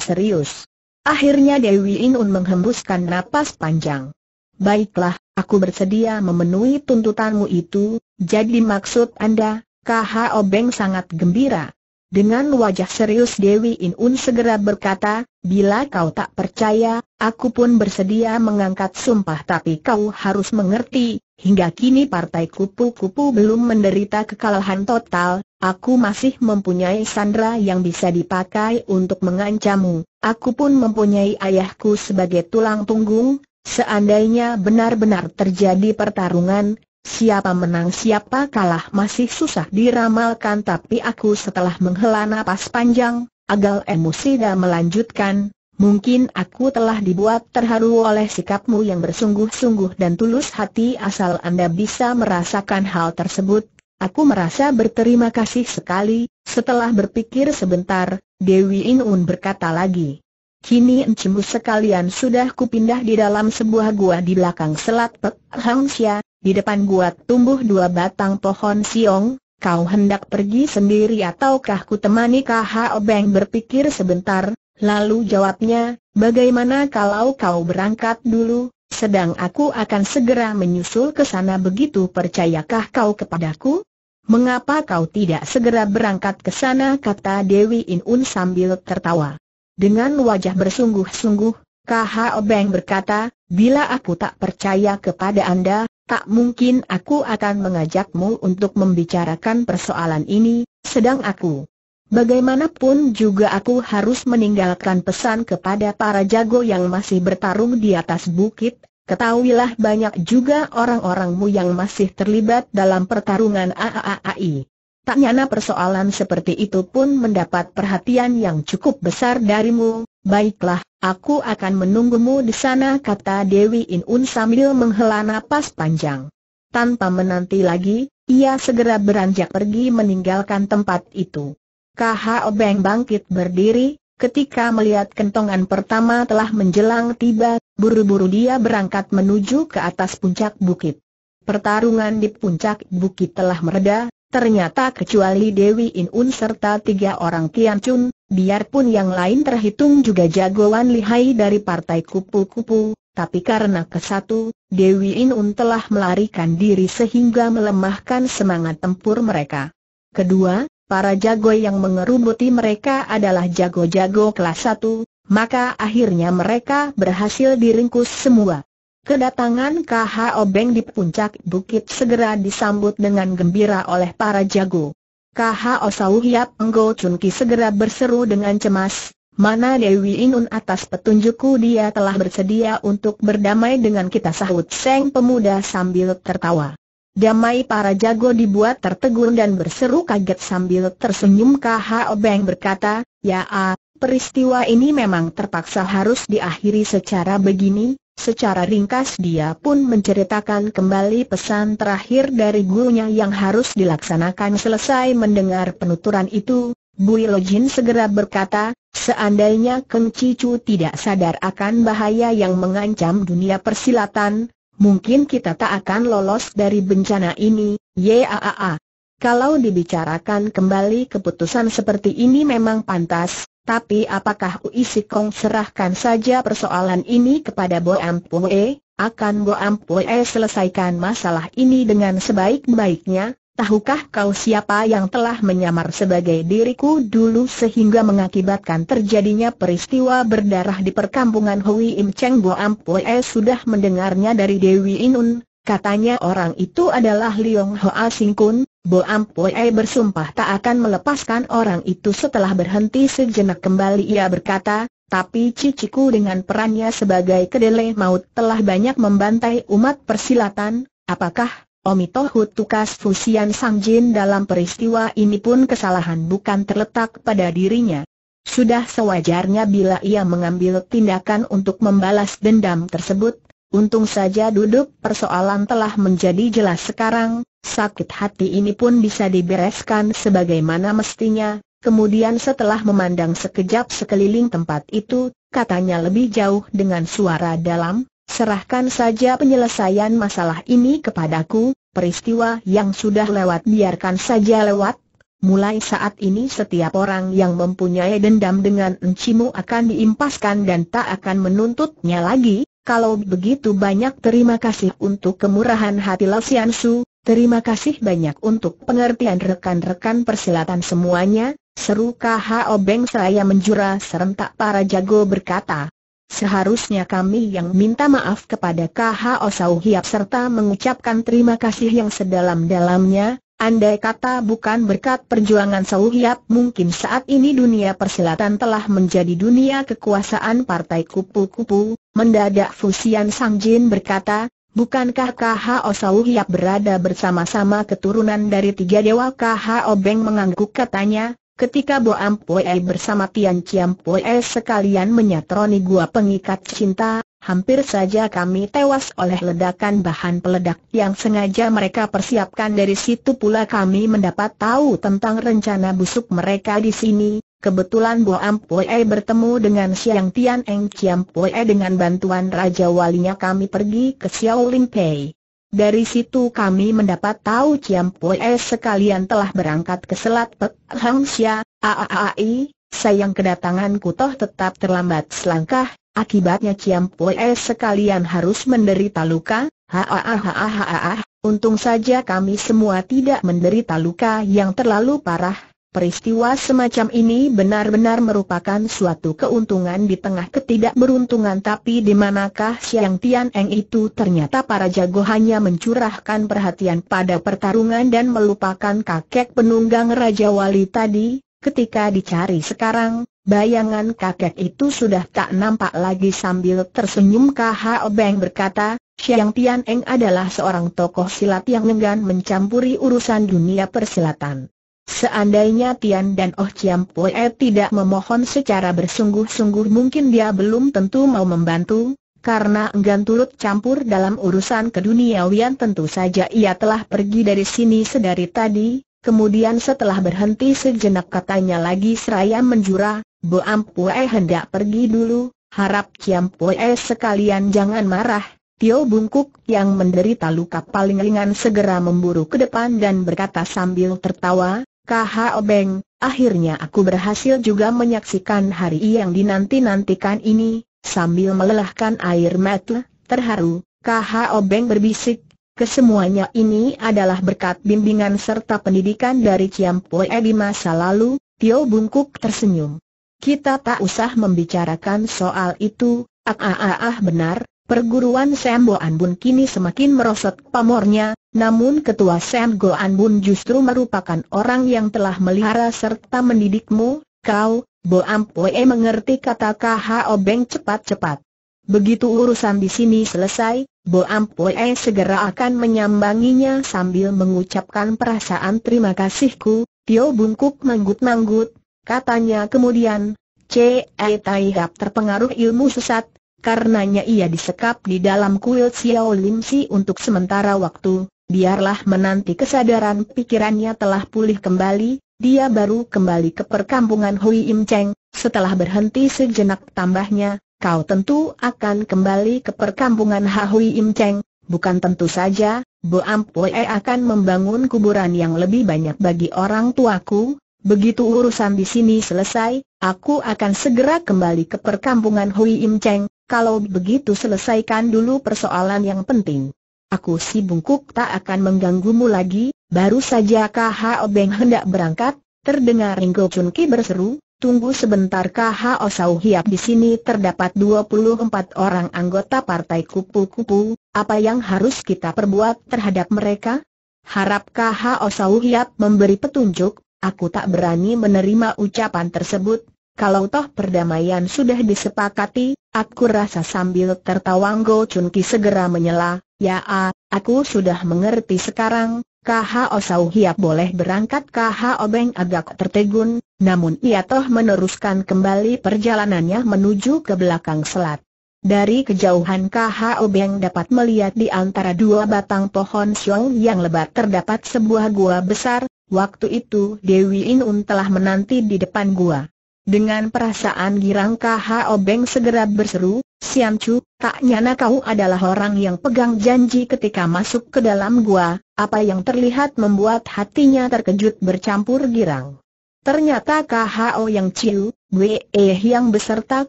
serius. Akhirnya Dewi Inun menghembuskan napas panjang. Baiklah, aku bersedia memenuhi tuntutanmu itu, jadi maksud Anda, KHO Beng sangat gembira. Dengan wajah serius Dewi Inun segera berkata, bila kau tak percaya, aku pun bersedia mengangkat sumpah tapi kau harus mengerti, hingga kini partai kupu-kupu belum menderita kekalahan total, aku masih mempunyai Sandra yang bisa dipakai untuk mengancammu. aku pun mempunyai ayahku sebagai tulang punggung, seandainya benar-benar terjadi pertarungan, Siapa menang siapa kalah masih susah diramalkan tapi aku setelah menghela nafas panjang, Agal Emusida melanjutkan, mungkin aku telah dibuat terharu oleh sikapmu yang bersungguh-sungguh dan tulus hati asal Anda bisa merasakan hal tersebut. Aku merasa berterima kasih sekali, setelah berpikir sebentar, Dewi Inun berkata lagi. Kini encemu sekalian sudah kupindah di dalam sebuah gua di belakang Selat Pek Hangsia, di depan gua tumbuh dua batang pohon siung. kau hendak pergi sendiri ataukah ku temani KHO Obeng berpikir sebentar, lalu jawabnya, bagaimana kalau kau berangkat dulu, sedang aku akan segera menyusul ke sana begitu percayakah kau kepadaku? Mengapa kau tidak segera berangkat ke sana kata Dewi Inun sambil tertawa. Dengan wajah bersungguh-sungguh, Kha Obeng berkata, bila aku tak percaya kepada Anda, tak mungkin aku akan mengajakmu untuk membicarakan persoalan ini, sedang aku. Bagaimanapun juga aku harus meninggalkan pesan kepada para jago yang masih bertarung di atas bukit, ketahuilah banyak juga orang-orangmu yang masih terlibat dalam pertarungan AAAI. Tak nyana persoalan seperti itu pun mendapat perhatian yang cukup besar darimu, Baiklah, aku akan menunggumu di sana kata Dewi Inun sambil menghela napas panjang. Tanpa menanti lagi, ia segera beranjak pergi meninggalkan tempat itu. KH Obeng bangkit berdiri, ketika melihat kentongan pertama telah menjelang tiba, buru-buru dia berangkat menuju ke atas puncak bukit. Pertarungan di puncak bukit telah mereda, ternyata kecuali Dewi Inun serta tiga orang Tian Chun, Biarpun yang lain terhitung juga jagoan lihai dari partai kupu-kupu, tapi karena kesatu, Dewi Inun telah melarikan diri sehingga melemahkan semangat tempur mereka. Kedua, para jago yang mengerubuti mereka adalah jago-jago kelas satu, maka akhirnya mereka berhasil diringkus semua. Kedatangan KH Obeng di puncak bukit segera disambut dengan gembira oleh para jago. KHO Sau Hiap Enggo Chun Ki segera berseru dengan cemas, mana Dewi Inun atas petunjukku dia telah bersedia untuk berdamai dengan kita sahut Seng pemuda sambil tertawa. Damai para jago dibuat tertegun dan berseru kaget sambil tersenyum KHO Beng berkata, Ya, ah, peristiwa ini memang terpaksa harus diakhiri secara begini, Secara ringkas dia pun menceritakan kembali pesan terakhir dari gurunya yang harus dilaksanakan selesai mendengar penuturan itu, Bui Lojin segera berkata, seandainya Keng Cicu tidak sadar akan bahaya yang mengancam dunia persilatan, mungkin kita tak akan lolos dari bencana ini, yaaah. Kalau dibicarakan kembali keputusan seperti ini memang pantas, tapi apakah Ui Sikong serahkan saja persoalan ini kepada Bo Ampue? Akan Bo Ampue selesaikan masalah ini dengan sebaik-baiknya? Tahukah kau siapa yang telah menyamar sebagai diriku dulu sehingga mengakibatkan terjadinya peristiwa berdarah di perkampungan Hui Im Cheng Bo Ampue sudah mendengarnya dari Dewi Inun, katanya orang itu adalah Liong Hoa Sing Singkun, Boam Poe bersumpah tak akan melepaskan orang itu setelah berhenti sejenak kembali ia berkata, tapi ciciku dengan perannya sebagai kedele maut telah banyak membantai umat persilatan, apakah Omito tukas Fusian Sangjin dalam peristiwa ini pun kesalahan bukan terletak pada dirinya. Sudah sewajarnya bila ia mengambil tindakan untuk membalas dendam tersebut, Untung saja duduk persoalan telah menjadi jelas sekarang, sakit hati ini pun bisa dibereskan sebagaimana mestinya. Kemudian setelah memandang sekejap sekeliling tempat itu, katanya lebih jauh dengan suara dalam, serahkan saja penyelesaian masalah ini kepadaku, peristiwa yang sudah lewat biarkan saja lewat. Mulai saat ini setiap orang yang mempunyai dendam dengan encimu akan diimpaskan dan tak akan menuntutnya lagi, kalau begitu banyak terima kasih untuk kemurahan hati Lasian Su, terima kasih banyak untuk pengertian rekan-rekan persilatan semuanya, seru KH Obeng saya menjura serentak para jago berkata. Seharusnya kami yang minta maaf kepada KH Osau Hiap serta mengucapkan terima kasih yang sedalam-dalamnya, andai kata bukan berkat perjuangan Sau Hiap mungkin saat ini dunia persilatan telah menjadi dunia kekuasaan partai kupu-kupu, Mendadak Fusian Sang Jin berkata, Bukankah KHO Sau Hiap berada bersama-sama keturunan dari tiga dewa KHO Beng mengangguk katanya, ketika Bo Ampue bersama Tian Chiam Pue sekalian menyatroni gua pengikat cinta, hampir saja kami tewas oleh ledakan bahan peledak yang sengaja mereka persiapkan dari situ pula kami mendapat tahu tentang rencana busuk mereka di sini, Kebetulan Bo Ampue bertemu dengan Siang Tian Eng Chiam Pue dengan bantuan Raja Walinya kami pergi ke Xiao Ling Pei. Dari situ kami mendapat tahu Chiam Pue sekalian telah berangkat ke Selat Pek Hang Xia, AAAI, sayang kedatanganku toh tetap terlambat selangkah, akibatnya Chiam Pue sekalian harus menderita luka, ha-ha-ha-ha-ha-ha-ha. untung saja kami semua tidak menderita luka yang terlalu parah, Peristiwa semacam ini benar-benar merupakan suatu keuntungan di tengah ketidakberuntungan tapi di manakah Siang Tian Eng itu ternyata para jago hanya mencurahkan perhatian pada pertarungan dan melupakan kakek penunggang Raja Wali tadi, ketika dicari sekarang, bayangan kakek itu sudah tak nampak lagi sambil tersenyum K.H. Beng berkata, Siang Tian Eng adalah seorang tokoh silat yang enggan mencampuri urusan dunia persilatan. Seandainya Tian dan Oh Chiam Pue tidak memohon secara bersungguh-sungguh mungkin dia belum tentu mau membantu, karena enggan turut campur dalam urusan keduniawian tentu saja ia telah pergi dari sini sedari tadi, kemudian setelah berhenti sejenak katanya lagi seraya menjura, Bo Am Pue hendak pergi dulu, harap Chiam Pue sekalian jangan marah, Tio Bungkuk yang menderita luka paling ringan segera memburu ke depan dan berkata sambil tertawa, KH Obeng, akhirnya aku berhasil juga menyaksikan hari yang dinanti-nantikan ini, sambil melelahkan air mata, terharu, KH Obeng berbisik, kesemuanya ini adalah berkat bimbingan serta pendidikan dari Ciam Poe di masa lalu, Tio Bungkuk tersenyum. Kita tak usah membicarakan soal itu, ah ah ah, ah benar, Perguruan Sam Goan Bun kini semakin merosot pamornya, namun ketua Sam Goan Bun justru merupakan orang yang telah melihara serta mendidikmu, kau, Bo Pue mengerti kata KHO Beng cepat-cepat. Begitu urusan di sini selesai, Bo Pue segera akan menyambanginya sambil mengucapkan perasaan terima kasihku, Tio Bungkuk manggut-manggut, katanya kemudian, C.E. Taihap terpengaruh ilmu sesat, Karenanya ia disekap di dalam kuil Xiao Lim Si untuk sementara waktu, biarlah menanti kesadaran pikirannya telah pulih kembali, dia baru kembali ke perkampungan Hui Im Cheng, setelah berhenti sejenak tambahnya, kau tentu akan kembali ke perkampungan ha Hui Im Cheng, bukan tentu saja, Bo Ampue akan membangun kuburan yang lebih banyak bagi orang tuaku, begitu urusan di sini selesai, aku akan segera kembali ke perkampungan Hui Im Cheng, kalau begitu selesaikan dulu persoalan yang penting. Aku si bungkuk tak akan mengganggumu lagi, baru saja KHO obeng hendak berangkat, terdengar Ringo Chun berseru, tunggu sebentar KHO Sau Hiap di sini terdapat 24 orang anggota partai kupu-kupu, apa yang harus kita perbuat terhadap mereka? Harap KHO Sau Hiap memberi petunjuk, aku tak berani menerima ucapan tersebut, kalau toh perdamaian sudah disepakati, aku rasa sambil tertawa Go Chun Ki segera menyela, ya ah, aku sudah mengerti sekarang, KHO Sau Hiap boleh berangkat KHO Beng agak tertegun, namun ia toh meneruskan kembali perjalanannya menuju ke belakang selat. Dari kejauhan KHO Beng dapat melihat di antara dua batang pohon siung yang lebat terdapat sebuah gua besar, waktu itu Dewi Inun telah menanti di depan gua. Dengan perasaan girang Kao Beng segera berseru, Siam Chu, tak nyana kau adalah orang yang pegang janji ketika masuk ke dalam gua, apa yang terlihat membuat hatinya terkejut bercampur girang. Ternyata Kao Yang Chiu, Wei yang e beserta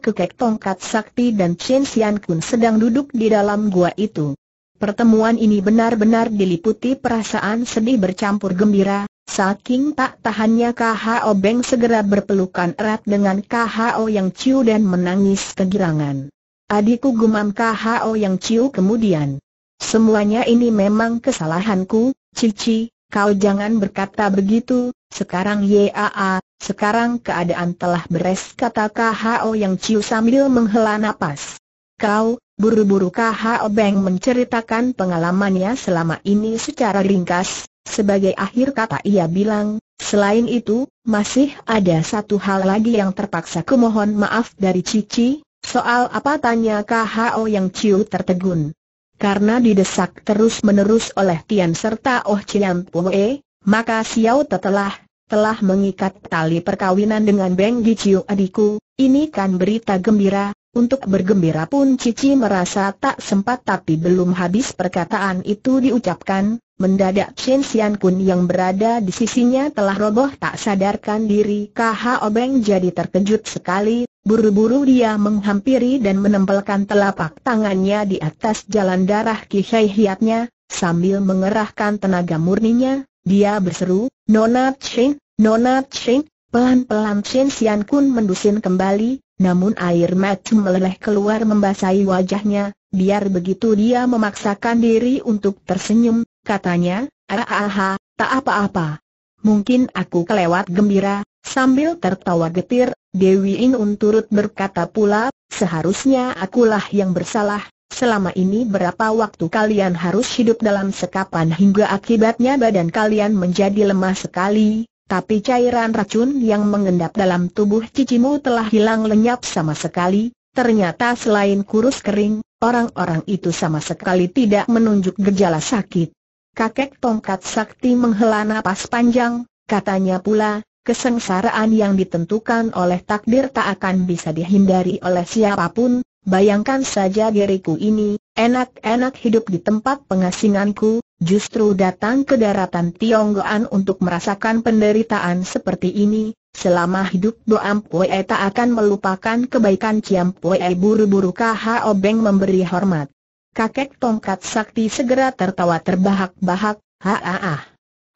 kekek tongkat sakti dan Chen Xian Kun sedang duduk di dalam gua itu. Pertemuan ini benar-benar diliputi perasaan sedih bercampur gembira, Saking tak tahannya KHO Beng segera berpelukan erat dengan KHO yang Ciu dan menangis kegirangan. Adikku gumam KHO yang Ciu kemudian. Semuanya ini memang kesalahanku, Cici, kau jangan berkata begitu, sekarang YAA, sekarang keadaan telah beres kata KHO yang Ciu sambil menghela napas. Kau, buru-buru KHO Beng menceritakan pengalamannya selama ini secara ringkas, sebagai akhir kata ia bilang, selain itu, masih ada satu hal lagi yang terpaksa kumohon maaf dari Cici, soal apa tanya KHO yang Ciu tertegun. Karena didesak terus-menerus oleh Tian serta Oh Chiam Pue, maka Xiao tetelah, telah mengikat tali perkawinan dengan Beng Giciu adikku, ini kan berita gembira, untuk bergembira pun Cici merasa tak sempat tapi belum habis perkataan itu diucapkan, mendadak Chen Xian Kun yang berada di sisinya telah roboh tak sadarkan diri KH Obeng jadi terkejut sekali, buru-buru dia menghampiri dan menempelkan telapak tangannya di atas jalan darah kihai hiatnya, sambil mengerahkan tenaga murninya, dia berseru, Nona Chen, Nona Chen, pelan-pelan Chen Xian Kun mendusin kembali, namun air mata meleleh keluar membasahi wajahnya, biar begitu dia memaksakan diri untuk tersenyum, katanya, Aha, ah, ah, tak apa-apa. Mungkin aku kelewat gembira, sambil tertawa getir, Dewi Inun turut berkata pula, seharusnya akulah yang bersalah, Selama ini berapa waktu kalian harus hidup dalam sekapan hingga akibatnya badan kalian menjadi lemah sekali, tapi cairan racun yang mengendap dalam tubuh cicimu telah hilang lenyap sama sekali, ternyata selain kurus kering, orang-orang itu sama sekali tidak menunjuk gejala sakit. Kakek tongkat sakti menghela napas panjang, katanya pula, kesengsaraan yang ditentukan oleh takdir tak akan bisa dihindari oleh siapapun, bayangkan saja diriku ini, enak-enak hidup di tempat pengasinganku, justru datang ke daratan Tionggoan untuk merasakan penderitaan seperti ini, selama hidup Doam Pue tak akan melupakan kebaikan Ciam Pue buru-buru K.H.O. Obeng memberi hormat. Kakek tongkat sakti segera tertawa terbahak-bahak, ha-ah,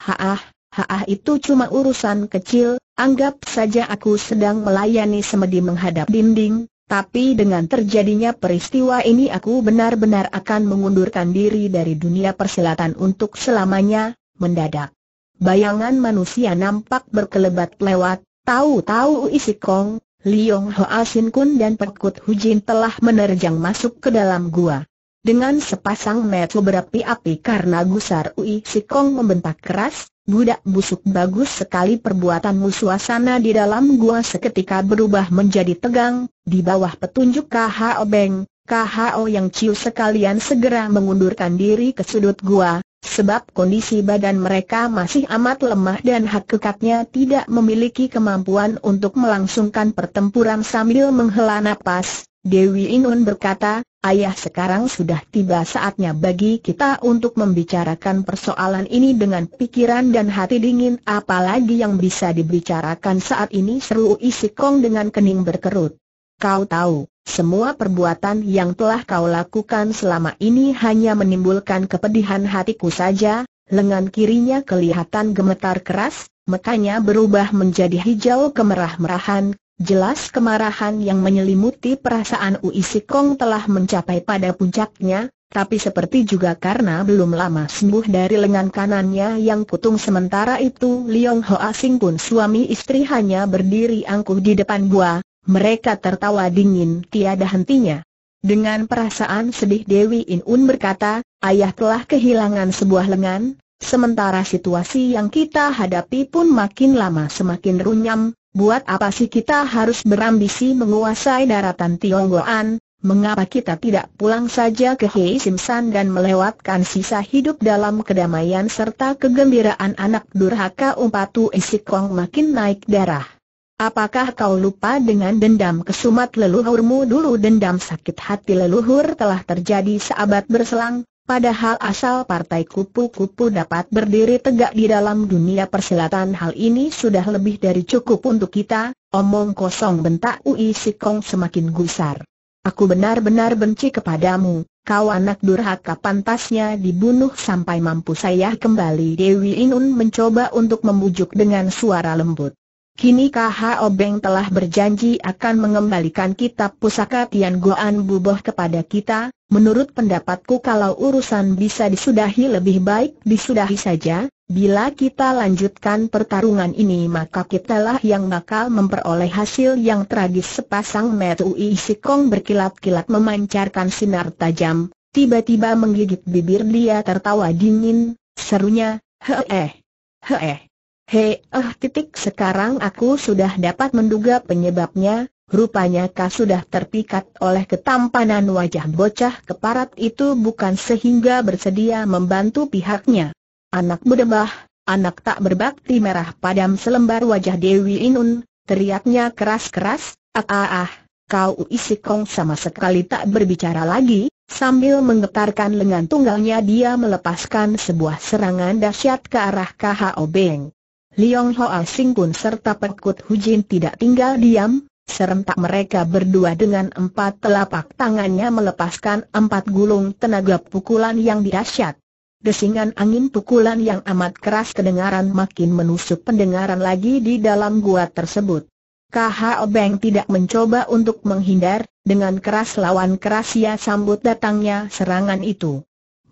ha-ah, ha-ah itu cuma urusan kecil, anggap saja aku sedang melayani semedi menghadap dinding, tapi dengan terjadinya peristiwa ini aku benar-benar akan mengundurkan diri dari dunia persilatan untuk selamanya, mendadak. Bayangan manusia nampak berkelebat lewat, tahu-tahu isi kong, Liong Hoa Sin Kun dan Pekut Hujin telah menerjang masuk ke dalam gua. Dengan sepasang metu berapi-api karena gusar Ui Sikong membentak keras, Budak busuk bagus sekali perbuatanmu suasana di dalam gua seketika berubah menjadi tegang, di bawah petunjuk KHO Beng, KHO yang ciu sekalian segera mengundurkan diri ke sudut gua, sebab kondisi badan mereka masih amat lemah dan hak kekatnya tidak memiliki kemampuan untuk melangsungkan pertempuran sambil menghela napas, Dewi Inun berkata, Ayah sekarang sudah tiba saatnya bagi kita untuk membicarakan persoalan ini dengan pikiran dan hati dingin apalagi yang bisa dibicarakan saat ini seru isi kong dengan kening berkerut. Kau tahu, semua perbuatan yang telah kau lakukan selama ini hanya menimbulkan kepedihan hatiku saja, lengan kirinya kelihatan gemetar keras, matanya berubah menjadi hijau kemerah-merahan, Jelas kemarahan yang menyelimuti perasaan Ui Sikong telah mencapai pada puncaknya, tapi seperti juga karena belum lama sembuh dari lengan kanannya yang putung sementara itu Liong Hoa Sing pun suami istri hanya berdiri angkuh di depan gua, mereka tertawa dingin tiada hentinya. Dengan perasaan sedih Dewi In Un berkata, ayah telah kehilangan sebuah lengan, Sementara situasi yang kita hadapi pun makin lama semakin runyam, buat apa sih kita harus berambisi menguasai daratan Tionggoan, mengapa kita tidak pulang saja ke Hei Simsan dan melewatkan sisa hidup dalam kedamaian serta kegembiraan anak durhaka Umpatu Kong makin naik darah. Apakah kau lupa dengan dendam kesumat leluhurmu dulu dendam sakit hati leluhur telah terjadi seabad berselang, Padahal asal partai kupu-kupu dapat berdiri tegak di dalam dunia perselatan hal ini sudah lebih dari cukup untuk kita, omong kosong bentak Ui Sikong semakin gusar. Aku benar-benar benci kepadamu, kau anak durhaka pantasnya dibunuh sampai mampu saya kembali Dewi Inun mencoba untuk membujuk dengan suara lembut. Kini KHO Beng telah berjanji akan mengembalikan kitab pusaka Tian Goan Buboh kepada kita, menurut pendapatku kalau urusan bisa disudahi lebih baik disudahi saja, bila kita lanjutkan pertarungan ini maka kitalah yang bakal memperoleh hasil yang tragis sepasang Metui Sikong berkilat-kilat memancarkan sinar tajam, tiba-tiba menggigit bibir dia tertawa dingin, serunya, heeh, heeh. Hei, eh titik sekarang aku sudah dapat menduga penyebabnya, rupanya kau sudah terpikat oleh ketampanan wajah bocah keparat itu bukan sehingga bersedia membantu pihaknya. Anak berdebah, anak tak berbakti merah padam selembar wajah Dewi Inun, teriaknya keras-keras, ah ah ah, kau isi kong sama sekali tak berbicara lagi, Sambil menggetarkan lengan tunggalnya dia melepaskan sebuah serangan dahsyat ke arah KHO Beng. Liong Hoa Sing pun serta Pekut Hujin tidak tinggal diam, serentak mereka berdua dengan empat telapak tangannya melepaskan empat gulung tenaga pukulan yang dahsyat. Desingan angin pukulan yang amat keras kedengaran makin menusuk pendengaran lagi di dalam gua tersebut. KHO Obeng tidak mencoba untuk menghindar, dengan keras lawan keras ia sambut datangnya serangan itu.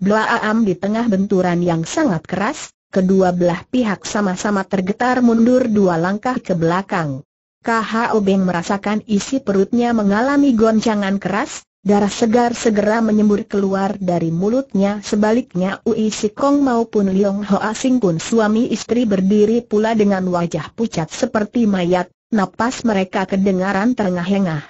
Blaam di tengah benturan yang sangat keras, kedua belah pihak sama-sama tergetar mundur dua langkah ke belakang. KH Obeng merasakan isi perutnya mengalami goncangan keras, darah segar segera menyembur keluar dari mulutnya. Sebaliknya Ui Sikong maupun Liong Ho Asing pun suami istri berdiri pula dengan wajah pucat seperti mayat, napas mereka kedengaran terengah-engah.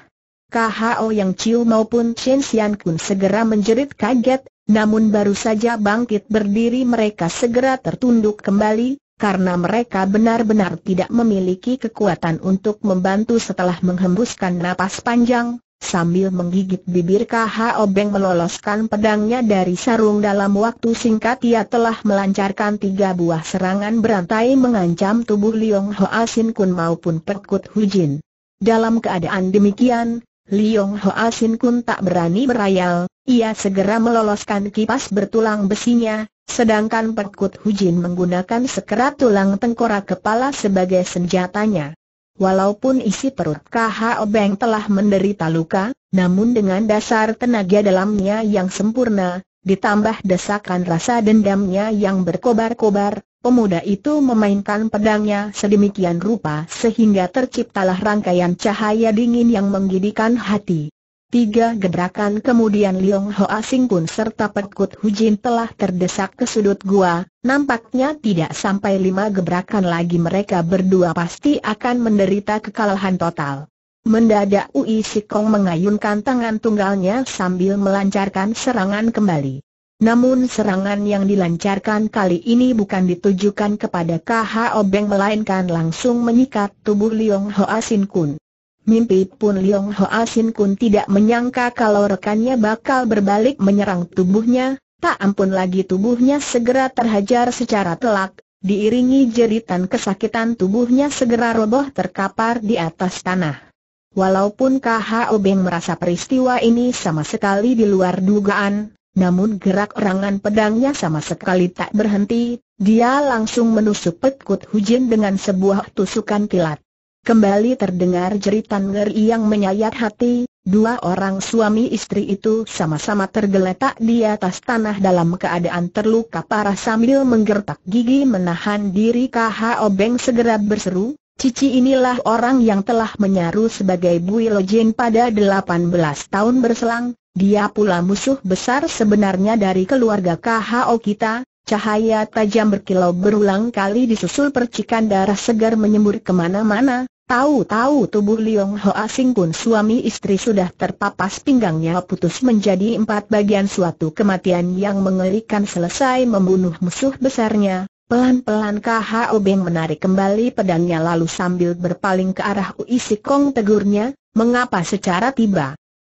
KHO yang Ciu maupun Chen Xian Kun segera menjerit kaget, namun baru saja bangkit berdiri mereka segera tertunduk kembali, karena mereka benar-benar tidak memiliki kekuatan untuk membantu setelah menghembuskan napas panjang, sambil menggigit bibir KH Obeng meloloskan pedangnya dari sarung dalam waktu singkat ia telah melancarkan tiga buah serangan berantai mengancam tubuh Liong Hoa Sin Kun maupun Perkut Hujin. Dalam keadaan demikian, Liong Hoa Sin Kun tak berani berayal, ia segera meloloskan kipas bertulang besinya, sedangkan Perkut Hujin menggunakan sekerat tulang tengkorak kepala sebagai senjatanya. Walaupun isi perut K.H.O. Beng telah menderita luka, namun dengan dasar tenaga dalamnya yang sempurna, ditambah desakan rasa dendamnya yang berkobar-kobar, pemuda itu memainkan pedangnya sedemikian rupa sehingga terciptalah rangkaian cahaya dingin yang menggidikan hati. Tiga gebrakan kemudian Liong Ho Asing pun serta Pekut Jin telah terdesak ke sudut gua, nampaknya tidak sampai lima gebrakan lagi mereka berdua pasti akan menderita kekalahan total. Mendadak Ui Sikong mengayunkan tangan tunggalnya sambil melancarkan serangan kembali. Namun serangan yang dilancarkan kali ini bukan ditujukan kepada KH Obeng melainkan langsung menyikat tubuh Liong Hoa Sin Kun. Mimpi pun Liong Hoa Sin Kun tidak menyangka kalau rekannya bakal berbalik menyerang tubuhnya, tak ampun lagi tubuhnya segera terhajar secara telak, diiringi jeritan kesakitan tubuhnya segera roboh terkapar di atas tanah. Walaupun KH Obeng merasa peristiwa ini sama sekali di luar dugaan, namun gerak erangan pedangnya sama sekali tak berhenti, dia langsung menusuk Pekut Hujin dengan sebuah tusukan kilat. Kembali terdengar jeritan ngeri yang menyayat hati, dua orang suami istri itu sama-sama tergeletak di atas tanah dalam keadaan terluka parah sambil menggertak gigi menahan diri KH Obeng segera berseru, Cici inilah orang yang telah menyaru sebagai Bui Lojin pada 18 tahun berselang, dia pula musuh besar sebenarnya dari keluarga KHO kita, cahaya tajam berkilau berulang kali disusul percikan darah segar menyembur kemana-mana, tahu-tahu tubuh Liong Ho asing pun suami istri sudah terpapas pinggangnya putus menjadi empat bagian suatu kematian yang mengerikan selesai membunuh musuh besarnya, Pelan-pelan KHO Beng menarik kembali pedangnya lalu sambil berpaling ke arah Uisikong tegurnya, mengapa secara tiba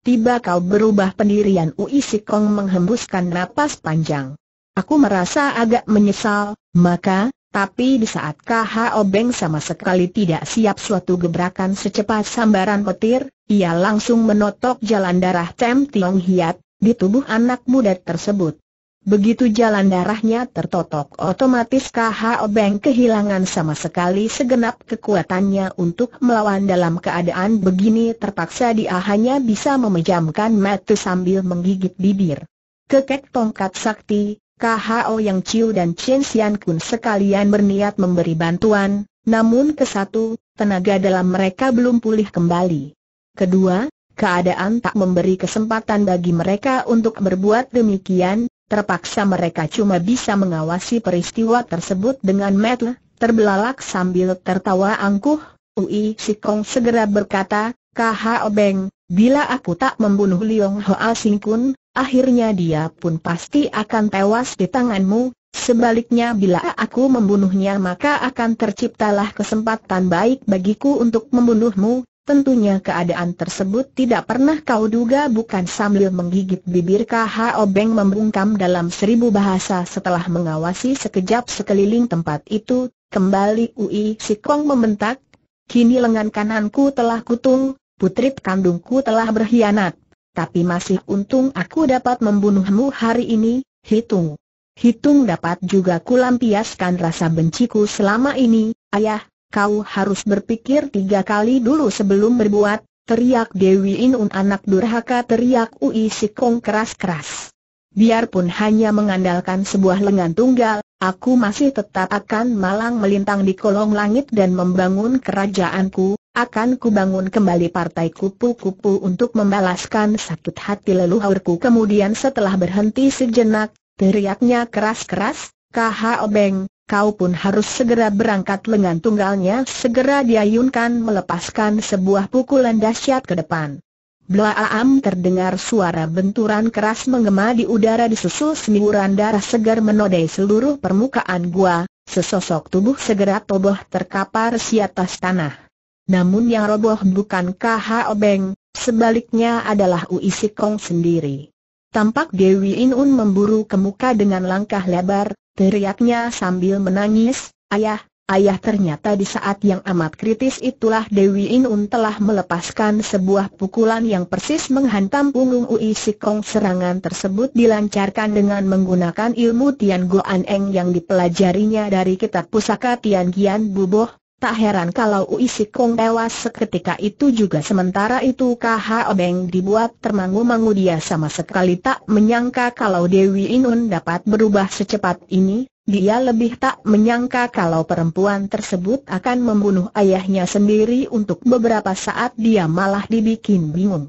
tiba kau berubah pendirian Ui Sikong menghembuskan napas panjang. Aku merasa agak menyesal, maka, tapi di saat KHO Obeng sama sekali tidak siap suatu gebrakan secepat sambaran petir, ia langsung menotok jalan darah Tem Tiong Hiat, di tubuh anak muda tersebut. Begitu jalan darahnya tertotok otomatis KH Obeng kehilangan sama sekali segenap kekuatannya untuk melawan dalam keadaan begini terpaksa dia hanya bisa memejamkan mata sambil menggigit bibir. Kekek tongkat sakti, KHO yang Ciu dan Chen Xian Kun sekalian berniat memberi bantuan, namun kesatu, tenaga dalam mereka belum pulih kembali. Kedua, keadaan tak memberi kesempatan bagi mereka untuk berbuat demikian, Terpaksa mereka cuma bisa mengawasi peristiwa tersebut dengan metel, terbelalak sambil tertawa angkuh. Ui Sikong segera berkata, Kah Obeng, bila aku tak membunuh Liong Hoa Singkun, akhirnya dia pun pasti akan tewas di tanganmu. Sebaliknya bila aku membunuhnya maka akan terciptalah kesempatan baik bagiku untuk membunuhmu, Tentunya keadaan tersebut tidak pernah kau duga bukan sambil menggigit bibir KHO Beng membungkam dalam seribu bahasa setelah mengawasi sekejap sekeliling tempat itu, kembali Ui Sikong membentak, kini lengan kananku telah kutung, putri kandungku telah berkhianat, tapi masih untung aku dapat membunuhmu hari ini, hitung. Hitung dapat juga kulampiaskan rasa benciku selama ini, ayah, kau harus berpikir tiga kali dulu sebelum berbuat, teriak Dewi Inun anak durhaka teriak Ui Sikong keras-keras. Biarpun hanya mengandalkan sebuah lengan tunggal, aku masih tetap akan malang melintang di kolong langit dan membangun kerajaanku, akan kubangun kembali partai kupu-kupu untuk membalaskan sakit hati leluhurku. Kemudian setelah berhenti sejenak, teriaknya keras-keras, KH Obeng, kau pun harus segera berangkat lengan tunggalnya segera diayunkan melepaskan sebuah pukulan dahsyat ke depan. Blaam terdengar suara benturan keras menggema di udara disusul semburan darah segar menodai seluruh permukaan gua, sesosok tubuh segera toboh terkapar si atas tanah. Namun yang roboh bukan KH Obeng, sebaliknya adalah Ui Sikong sendiri. Tampak Dewi Inun memburu ke muka dengan langkah lebar, teriaknya sambil menangis, ayah, ayah ternyata di saat yang amat kritis itulah Dewi Inun telah melepaskan sebuah pukulan yang persis menghantam punggung Ui Sikong serangan tersebut dilancarkan dengan menggunakan ilmu Tian Goan Eng yang dipelajarinya dari kitab pusaka Tian Gian Buboh, Tak heran kalau Ui Sikong tewas seketika itu juga sementara itu KH Obeng dibuat termangu-mangu dia sama sekali tak menyangka kalau Dewi Inun dapat berubah secepat ini, dia lebih tak menyangka kalau perempuan tersebut akan membunuh ayahnya sendiri untuk beberapa saat dia malah dibikin bingung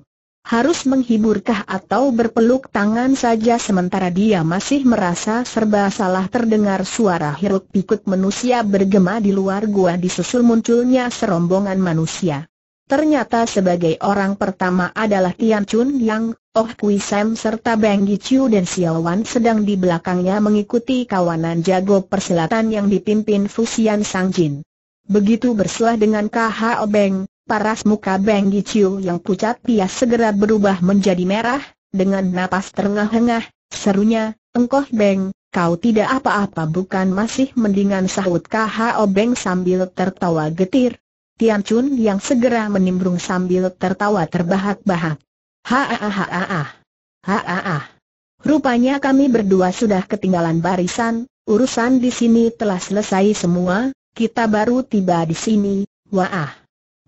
harus menghiburkah atau berpeluk tangan saja sementara dia masih merasa serba salah terdengar suara hiruk pikuk manusia bergema di luar gua disusul munculnya serombongan manusia. Ternyata sebagai orang pertama adalah Tian Chun Yang, Oh Kui Sam serta Beng Chiu dan Xiao Wan sedang di belakangnya mengikuti kawanan jago perselatan yang dipimpin Fusian Sangjin. Begitu berselah dengan Kha Beng, Paras muka Beng Giciu yang pucat pias segera berubah menjadi merah, dengan napas terengah-engah, serunya, engkoh Beng, kau tidak apa-apa bukan masih mendingan sahut KHO Beng sambil tertawa getir. Tian Chun yang segera menimbrung sambil tertawa terbahak-bahak. ha ha ha ha ha ha, Rupanya kami berdua sudah ketinggalan barisan, urusan di sini telah selesai semua, kita baru tiba di sini, waah.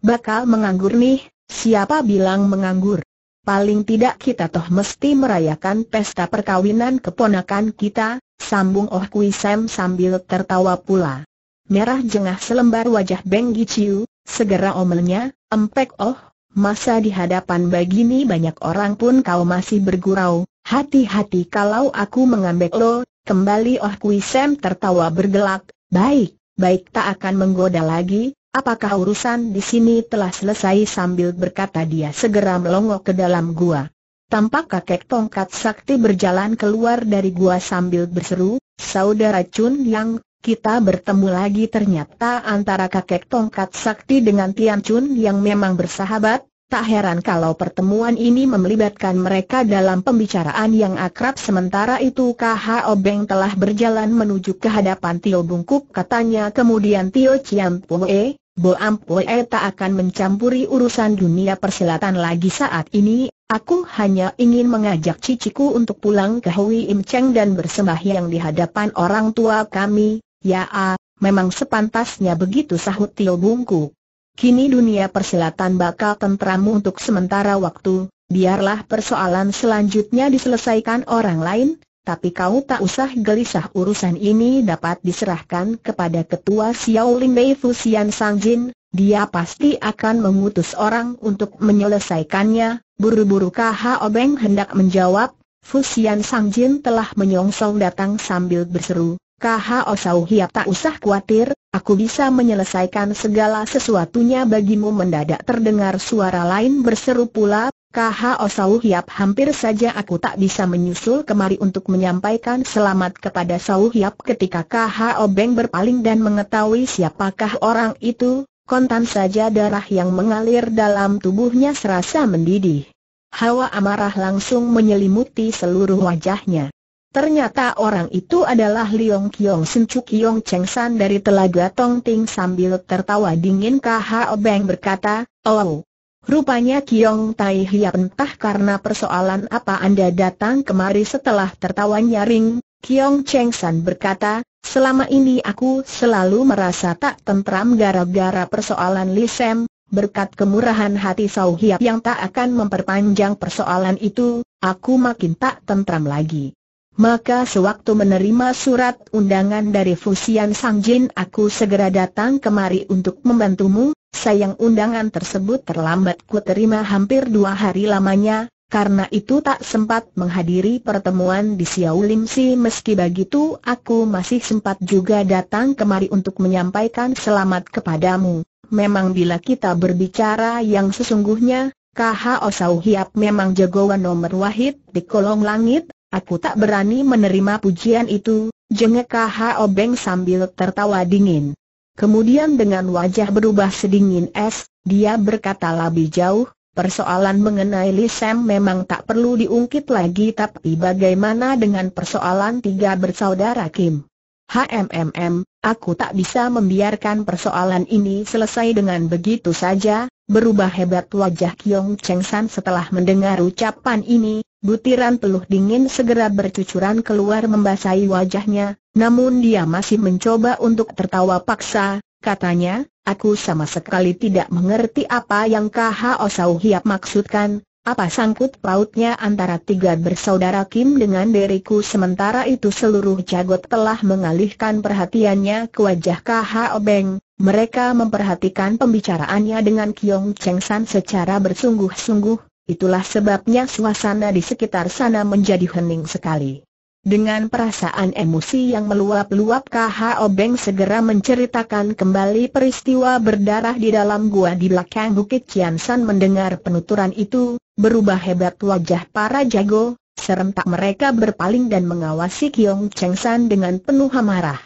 Bakal menganggur nih, siapa bilang menganggur? Paling tidak kita toh mesti merayakan pesta perkawinan keponakan kita, sambung Oh Kui Sam sambil tertawa pula. Merah jengah selembar wajah Beng Giciu, segera omelnya, empek oh, masa di hadapan begini banyak orang pun kau masih bergurau, hati-hati kalau aku mengambek lo, kembali Oh Kui Sam tertawa bergelak, baik, baik tak akan menggoda lagi, Apakah urusan di sini telah selesai sambil berkata dia segera melongok ke dalam gua. Tampak kakek tongkat sakti berjalan keluar dari gua sambil berseru, Saudara Chun Yang, kita bertemu lagi ternyata antara kakek tongkat sakti dengan Tian Chun yang memang bersahabat, tak heran kalau pertemuan ini melibatkan mereka dalam pembicaraan yang akrab sementara itu KH Obeng telah berjalan menuju ke hadapan Tio Bungkuk katanya kemudian Tio Chiam Pue, Bo Ampue tak akan mencampuri urusan dunia persilatan lagi saat ini, aku hanya ingin mengajak ciciku untuk pulang ke Hui Im Cheng dan bersembahyang di hadapan orang tua kami, ya ah, memang sepantasnya begitu sahut Tio Bungku. Kini dunia persilatan bakal tentramu untuk sementara waktu, biarlah persoalan selanjutnya diselesaikan orang lain, tapi kau tak usah gelisah urusan ini dapat diserahkan kepada ketua Xiao Fu Mei Fusian Sangjin, dia pasti akan mengutus orang untuk menyelesaikannya, buru-buru KH Obeng hendak menjawab, Fusian Sangjin telah menyongsong datang sambil berseru, KH Osau Hiap tak usah khawatir, aku bisa menyelesaikan segala sesuatunya bagimu mendadak terdengar suara lain berseru pula, Osau Hiap hampir saja aku tak bisa menyusul kemari untuk menyampaikan selamat kepada Hiap ketika Kaha Obeng berpaling dan mengetahui siapakah orang itu, kontan saja darah yang mengalir dalam tubuhnya serasa mendidih. Hawa amarah langsung menyelimuti seluruh wajahnya. Ternyata orang itu adalah Liong Kiong Sencu Kiong Cheng San dari Telaga Tong Ting sambil tertawa dingin Kaha Obeng berkata, Oh, Rupanya Kiong Tai Hia entah karena persoalan apa Anda datang kemari setelah tertawa nyaring, Kiong Cheng San berkata, selama ini aku selalu merasa tak tentram gara-gara persoalan Li Sem. berkat kemurahan hati Sau Hiap yang tak akan memperpanjang persoalan itu, aku makin tak tentram lagi. Maka sewaktu menerima surat undangan dari Fusian Sangjin aku segera datang kemari untuk membantumu, sayang undangan tersebut terlambat ku terima hampir dua hari lamanya, karena itu tak sempat menghadiri pertemuan di Xiao Lim Si meski begitu aku masih sempat juga datang kemari untuk menyampaikan selamat kepadamu. Memang bila kita berbicara yang sesungguhnya, KHO Sau Hiap memang jagoan nomor wahid di kolong langit Aku tak berani menerima pujian itu, jengek K.H.O. Beng sambil tertawa dingin. Kemudian dengan wajah berubah sedingin es, dia berkata lebih jauh, persoalan mengenai Lisem memang tak perlu diungkit lagi tapi bagaimana dengan persoalan tiga bersaudara Kim? HMMM, aku tak bisa membiarkan persoalan ini selesai dengan begitu saja, berubah hebat wajah Kiong Cheng San setelah mendengar ucapan ini, butiran peluh dingin segera bercucuran keluar membasahi wajahnya, namun dia masih mencoba untuk tertawa paksa, katanya, aku sama sekali tidak mengerti apa yang KHO Sau Hiap maksudkan, apa sangkut pautnya antara tiga bersaudara Kim dengan Deriku? sementara itu seluruh jagot telah mengalihkan perhatiannya ke wajah KH Obeng, mereka memperhatikan pembicaraannya dengan Kiong Cheng San secara bersungguh-sungguh, itulah sebabnya suasana di sekitar sana menjadi hening sekali. Dengan perasaan emosi yang meluap-luap KH Obeng segera menceritakan kembali peristiwa berdarah di dalam gua di belakang Bukit San mendengar penuturan itu, berubah hebat wajah para jago, serentak mereka berpaling dan mengawasi Kiong Cheng San dengan penuh amarah.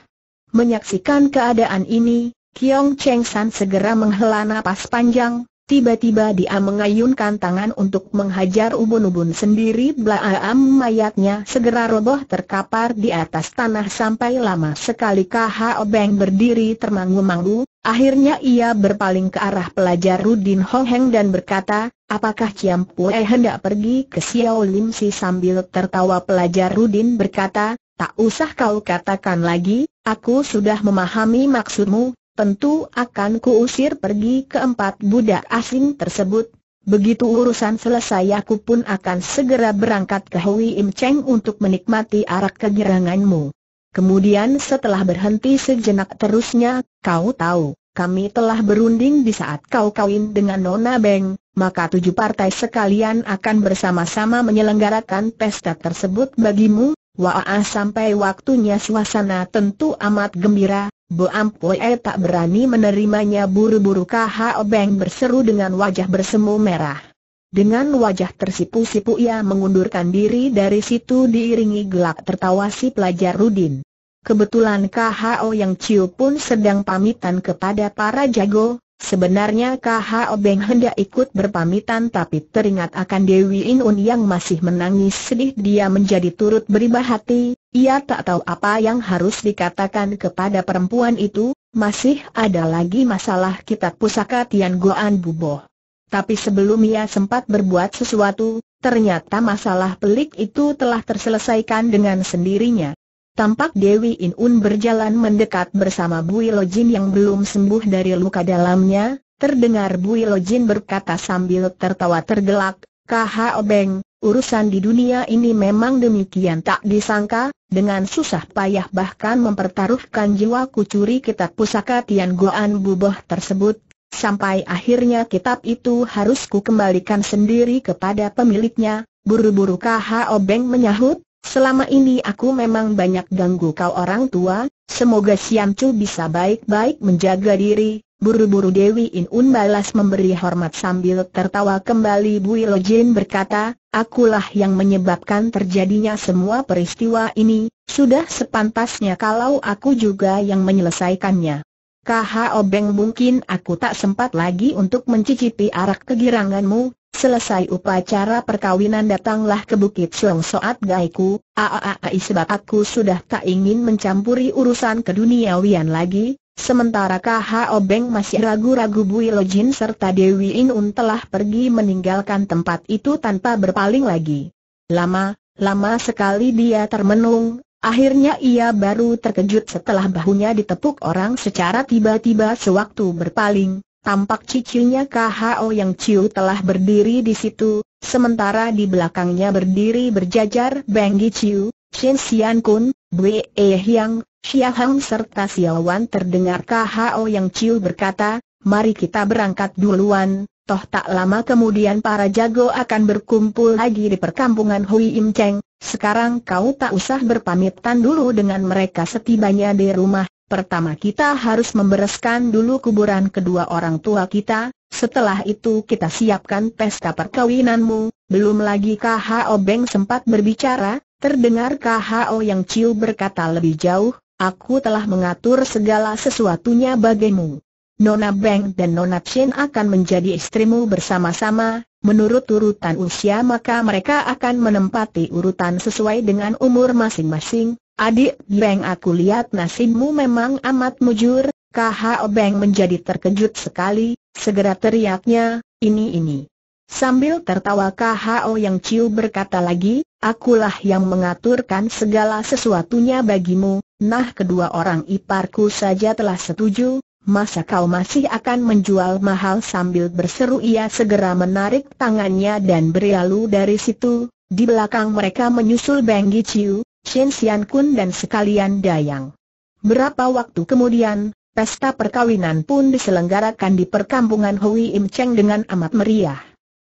Menyaksikan keadaan ini, Kiong Cheng San segera menghela napas panjang, Tiba-tiba dia mengayunkan tangan untuk menghajar ubun-ubun sendiri belaam mayatnya segera roboh terkapar di atas tanah sampai lama sekali KH obeng berdiri termangu-mangu, akhirnya ia berpaling ke arah pelajar Rudin Ho Heng dan berkata, apakah Ciam Pue hendak pergi ke Xiao Lim Si sambil tertawa pelajar Rudin berkata, tak usah kau katakan lagi, aku sudah memahami maksudmu, tentu akan kuusir pergi keempat budak asing tersebut. Begitu urusan selesai aku pun akan segera berangkat ke Hui Im Cheng untuk menikmati arak kegiranganmu. Kemudian setelah berhenti sejenak terusnya, kau tahu, kami telah berunding di saat kau kawin dengan Nona Beng, maka tujuh partai sekalian akan bersama-sama menyelenggarakan pesta tersebut bagimu, Wah sampai waktunya suasana tentu amat gembira, Bo Ampoi tak berani menerimanya buru-buru Kho Beng berseru dengan wajah bersemu merah. Dengan wajah tersipu-sipu ia mengundurkan diri dari situ diiringi gelak tertawa si pelajar Rudin. Kebetulan Kho yang Ciu pun sedang pamitan kepada para jago, Sebenarnya KH Obeng hendak ikut berpamitan tapi teringat akan Dewi Inun yang masih menangis sedih dia menjadi turut beribah hati, ia tak tahu apa yang harus dikatakan kepada perempuan itu, masih ada lagi masalah kitab pusaka Tian Goan Buboh. Tapi sebelum ia sempat berbuat sesuatu, ternyata masalah pelik itu telah terselesaikan dengan sendirinya. Tampak Dewi Inun berjalan mendekat bersama Bui Lojin yang belum sembuh dari luka dalamnya, terdengar Bui Lojin berkata sambil tertawa tergelak, Kaha Obeng, urusan di dunia ini memang demikian tak disangka, dengan susah payah bahkan mempertaruhkan jiwa kucuri kitab pusaka Tian Goan Buboh tersebut, sampai akhirnya kitab itu harus ku kembalikan sendiri kepada pemiliknya, buru-buru Kaha Obeng menyahut, Selama ini aku memang banyak ganggu kau orang tua, semoga Siam Chu bisa baik-baik menjaga diri. Buru-buru Dewi In Un balas memberi hormat sambil tertawa kembali Bui Lo Jin berkata, akulah yang menyebabkan terjadinya semua peristiwa ini, sudah sepantasnya kalau aku juga yang menyelesaikannya. Kha Obeng mungkin aku tak sempat lagi untuk mencicipi arak kegiranganmu, Selesai upacara perkawinan datanglah ke Bukit Siong Soat Gaiku, aaai sebab aku sudah tak ingin mencampuri urusan keduniawian lagi, sementara KHO Beng masih ragu-ragu Bui Jin serta Dewi Inun telah pergi meninggalkan tempat itu tanpa berpaling lagi. Lama, lama sekali dia termenung, akhirnya ia baru terkejut setelah bahunya ditepuk orang secara tiba-tiba sewaktu berpaling. Tampak cicilnya KHO yang Ciu telah berdiri di situ, sementara di belakangnya berdiri berjajar Benggi Ciu, Shin Xian Kun, Bui E Hyang, Xia Hang serta Siawan terdengar KHO yang Ciu berkata, mari kita berangkat duluan, toh tak lama kemudian para jago akan berkumpul lagi di perkampungan Hui Im Cheng, sekarang kau tak usah berpamitan dulu dengan mereka setibanya di rumah, Pertama kita harus membereskan dulu kuburan kedua orang tua kita, setelah itu kita siapkan pesta perkawinanmu, belum lagi KHO Beng sempat berbicara, terdengar KHO yang Ciu berkata lebih jauh, aku telah mengatur segala sesuatunya bagimu. Nona Beng dan Nona Chen akan menjadi istrimu bersama-sama, menurut urutan usia maka mereka akan menempati urutan sesuai dengan umur masing-masing, Adik Beng aku lihat nasibmu memang amat mujur, KHO Beng menjadi terkejut sekali, segera teriaknya, ini ini. Sambil tertawa KHO yang Ciu berkata lagi, akulah yang mengaturkan segala sesuatunya bagimu, nah kedua orang iparku saja telah setuju, masa kau masih akan menjual mahal sambil berseru ia segera menarik tangannya dan berlalu dari situ, di belakang mereka menyusul Beng Ciu, Shen Xian Kun dan sekalian Dayang. Berapa waktu kemudian, pesta perkawinan pun diselenggarakan di perkampungan Hui Im Cheng dengan amat meriah.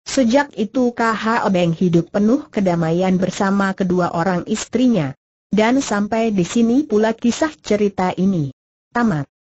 Sejak itu KH Obeng hidup penuh kedamaian bersama kedua orang istrinya. Dan sampai di sini pula kisah cerita ini. Tamat.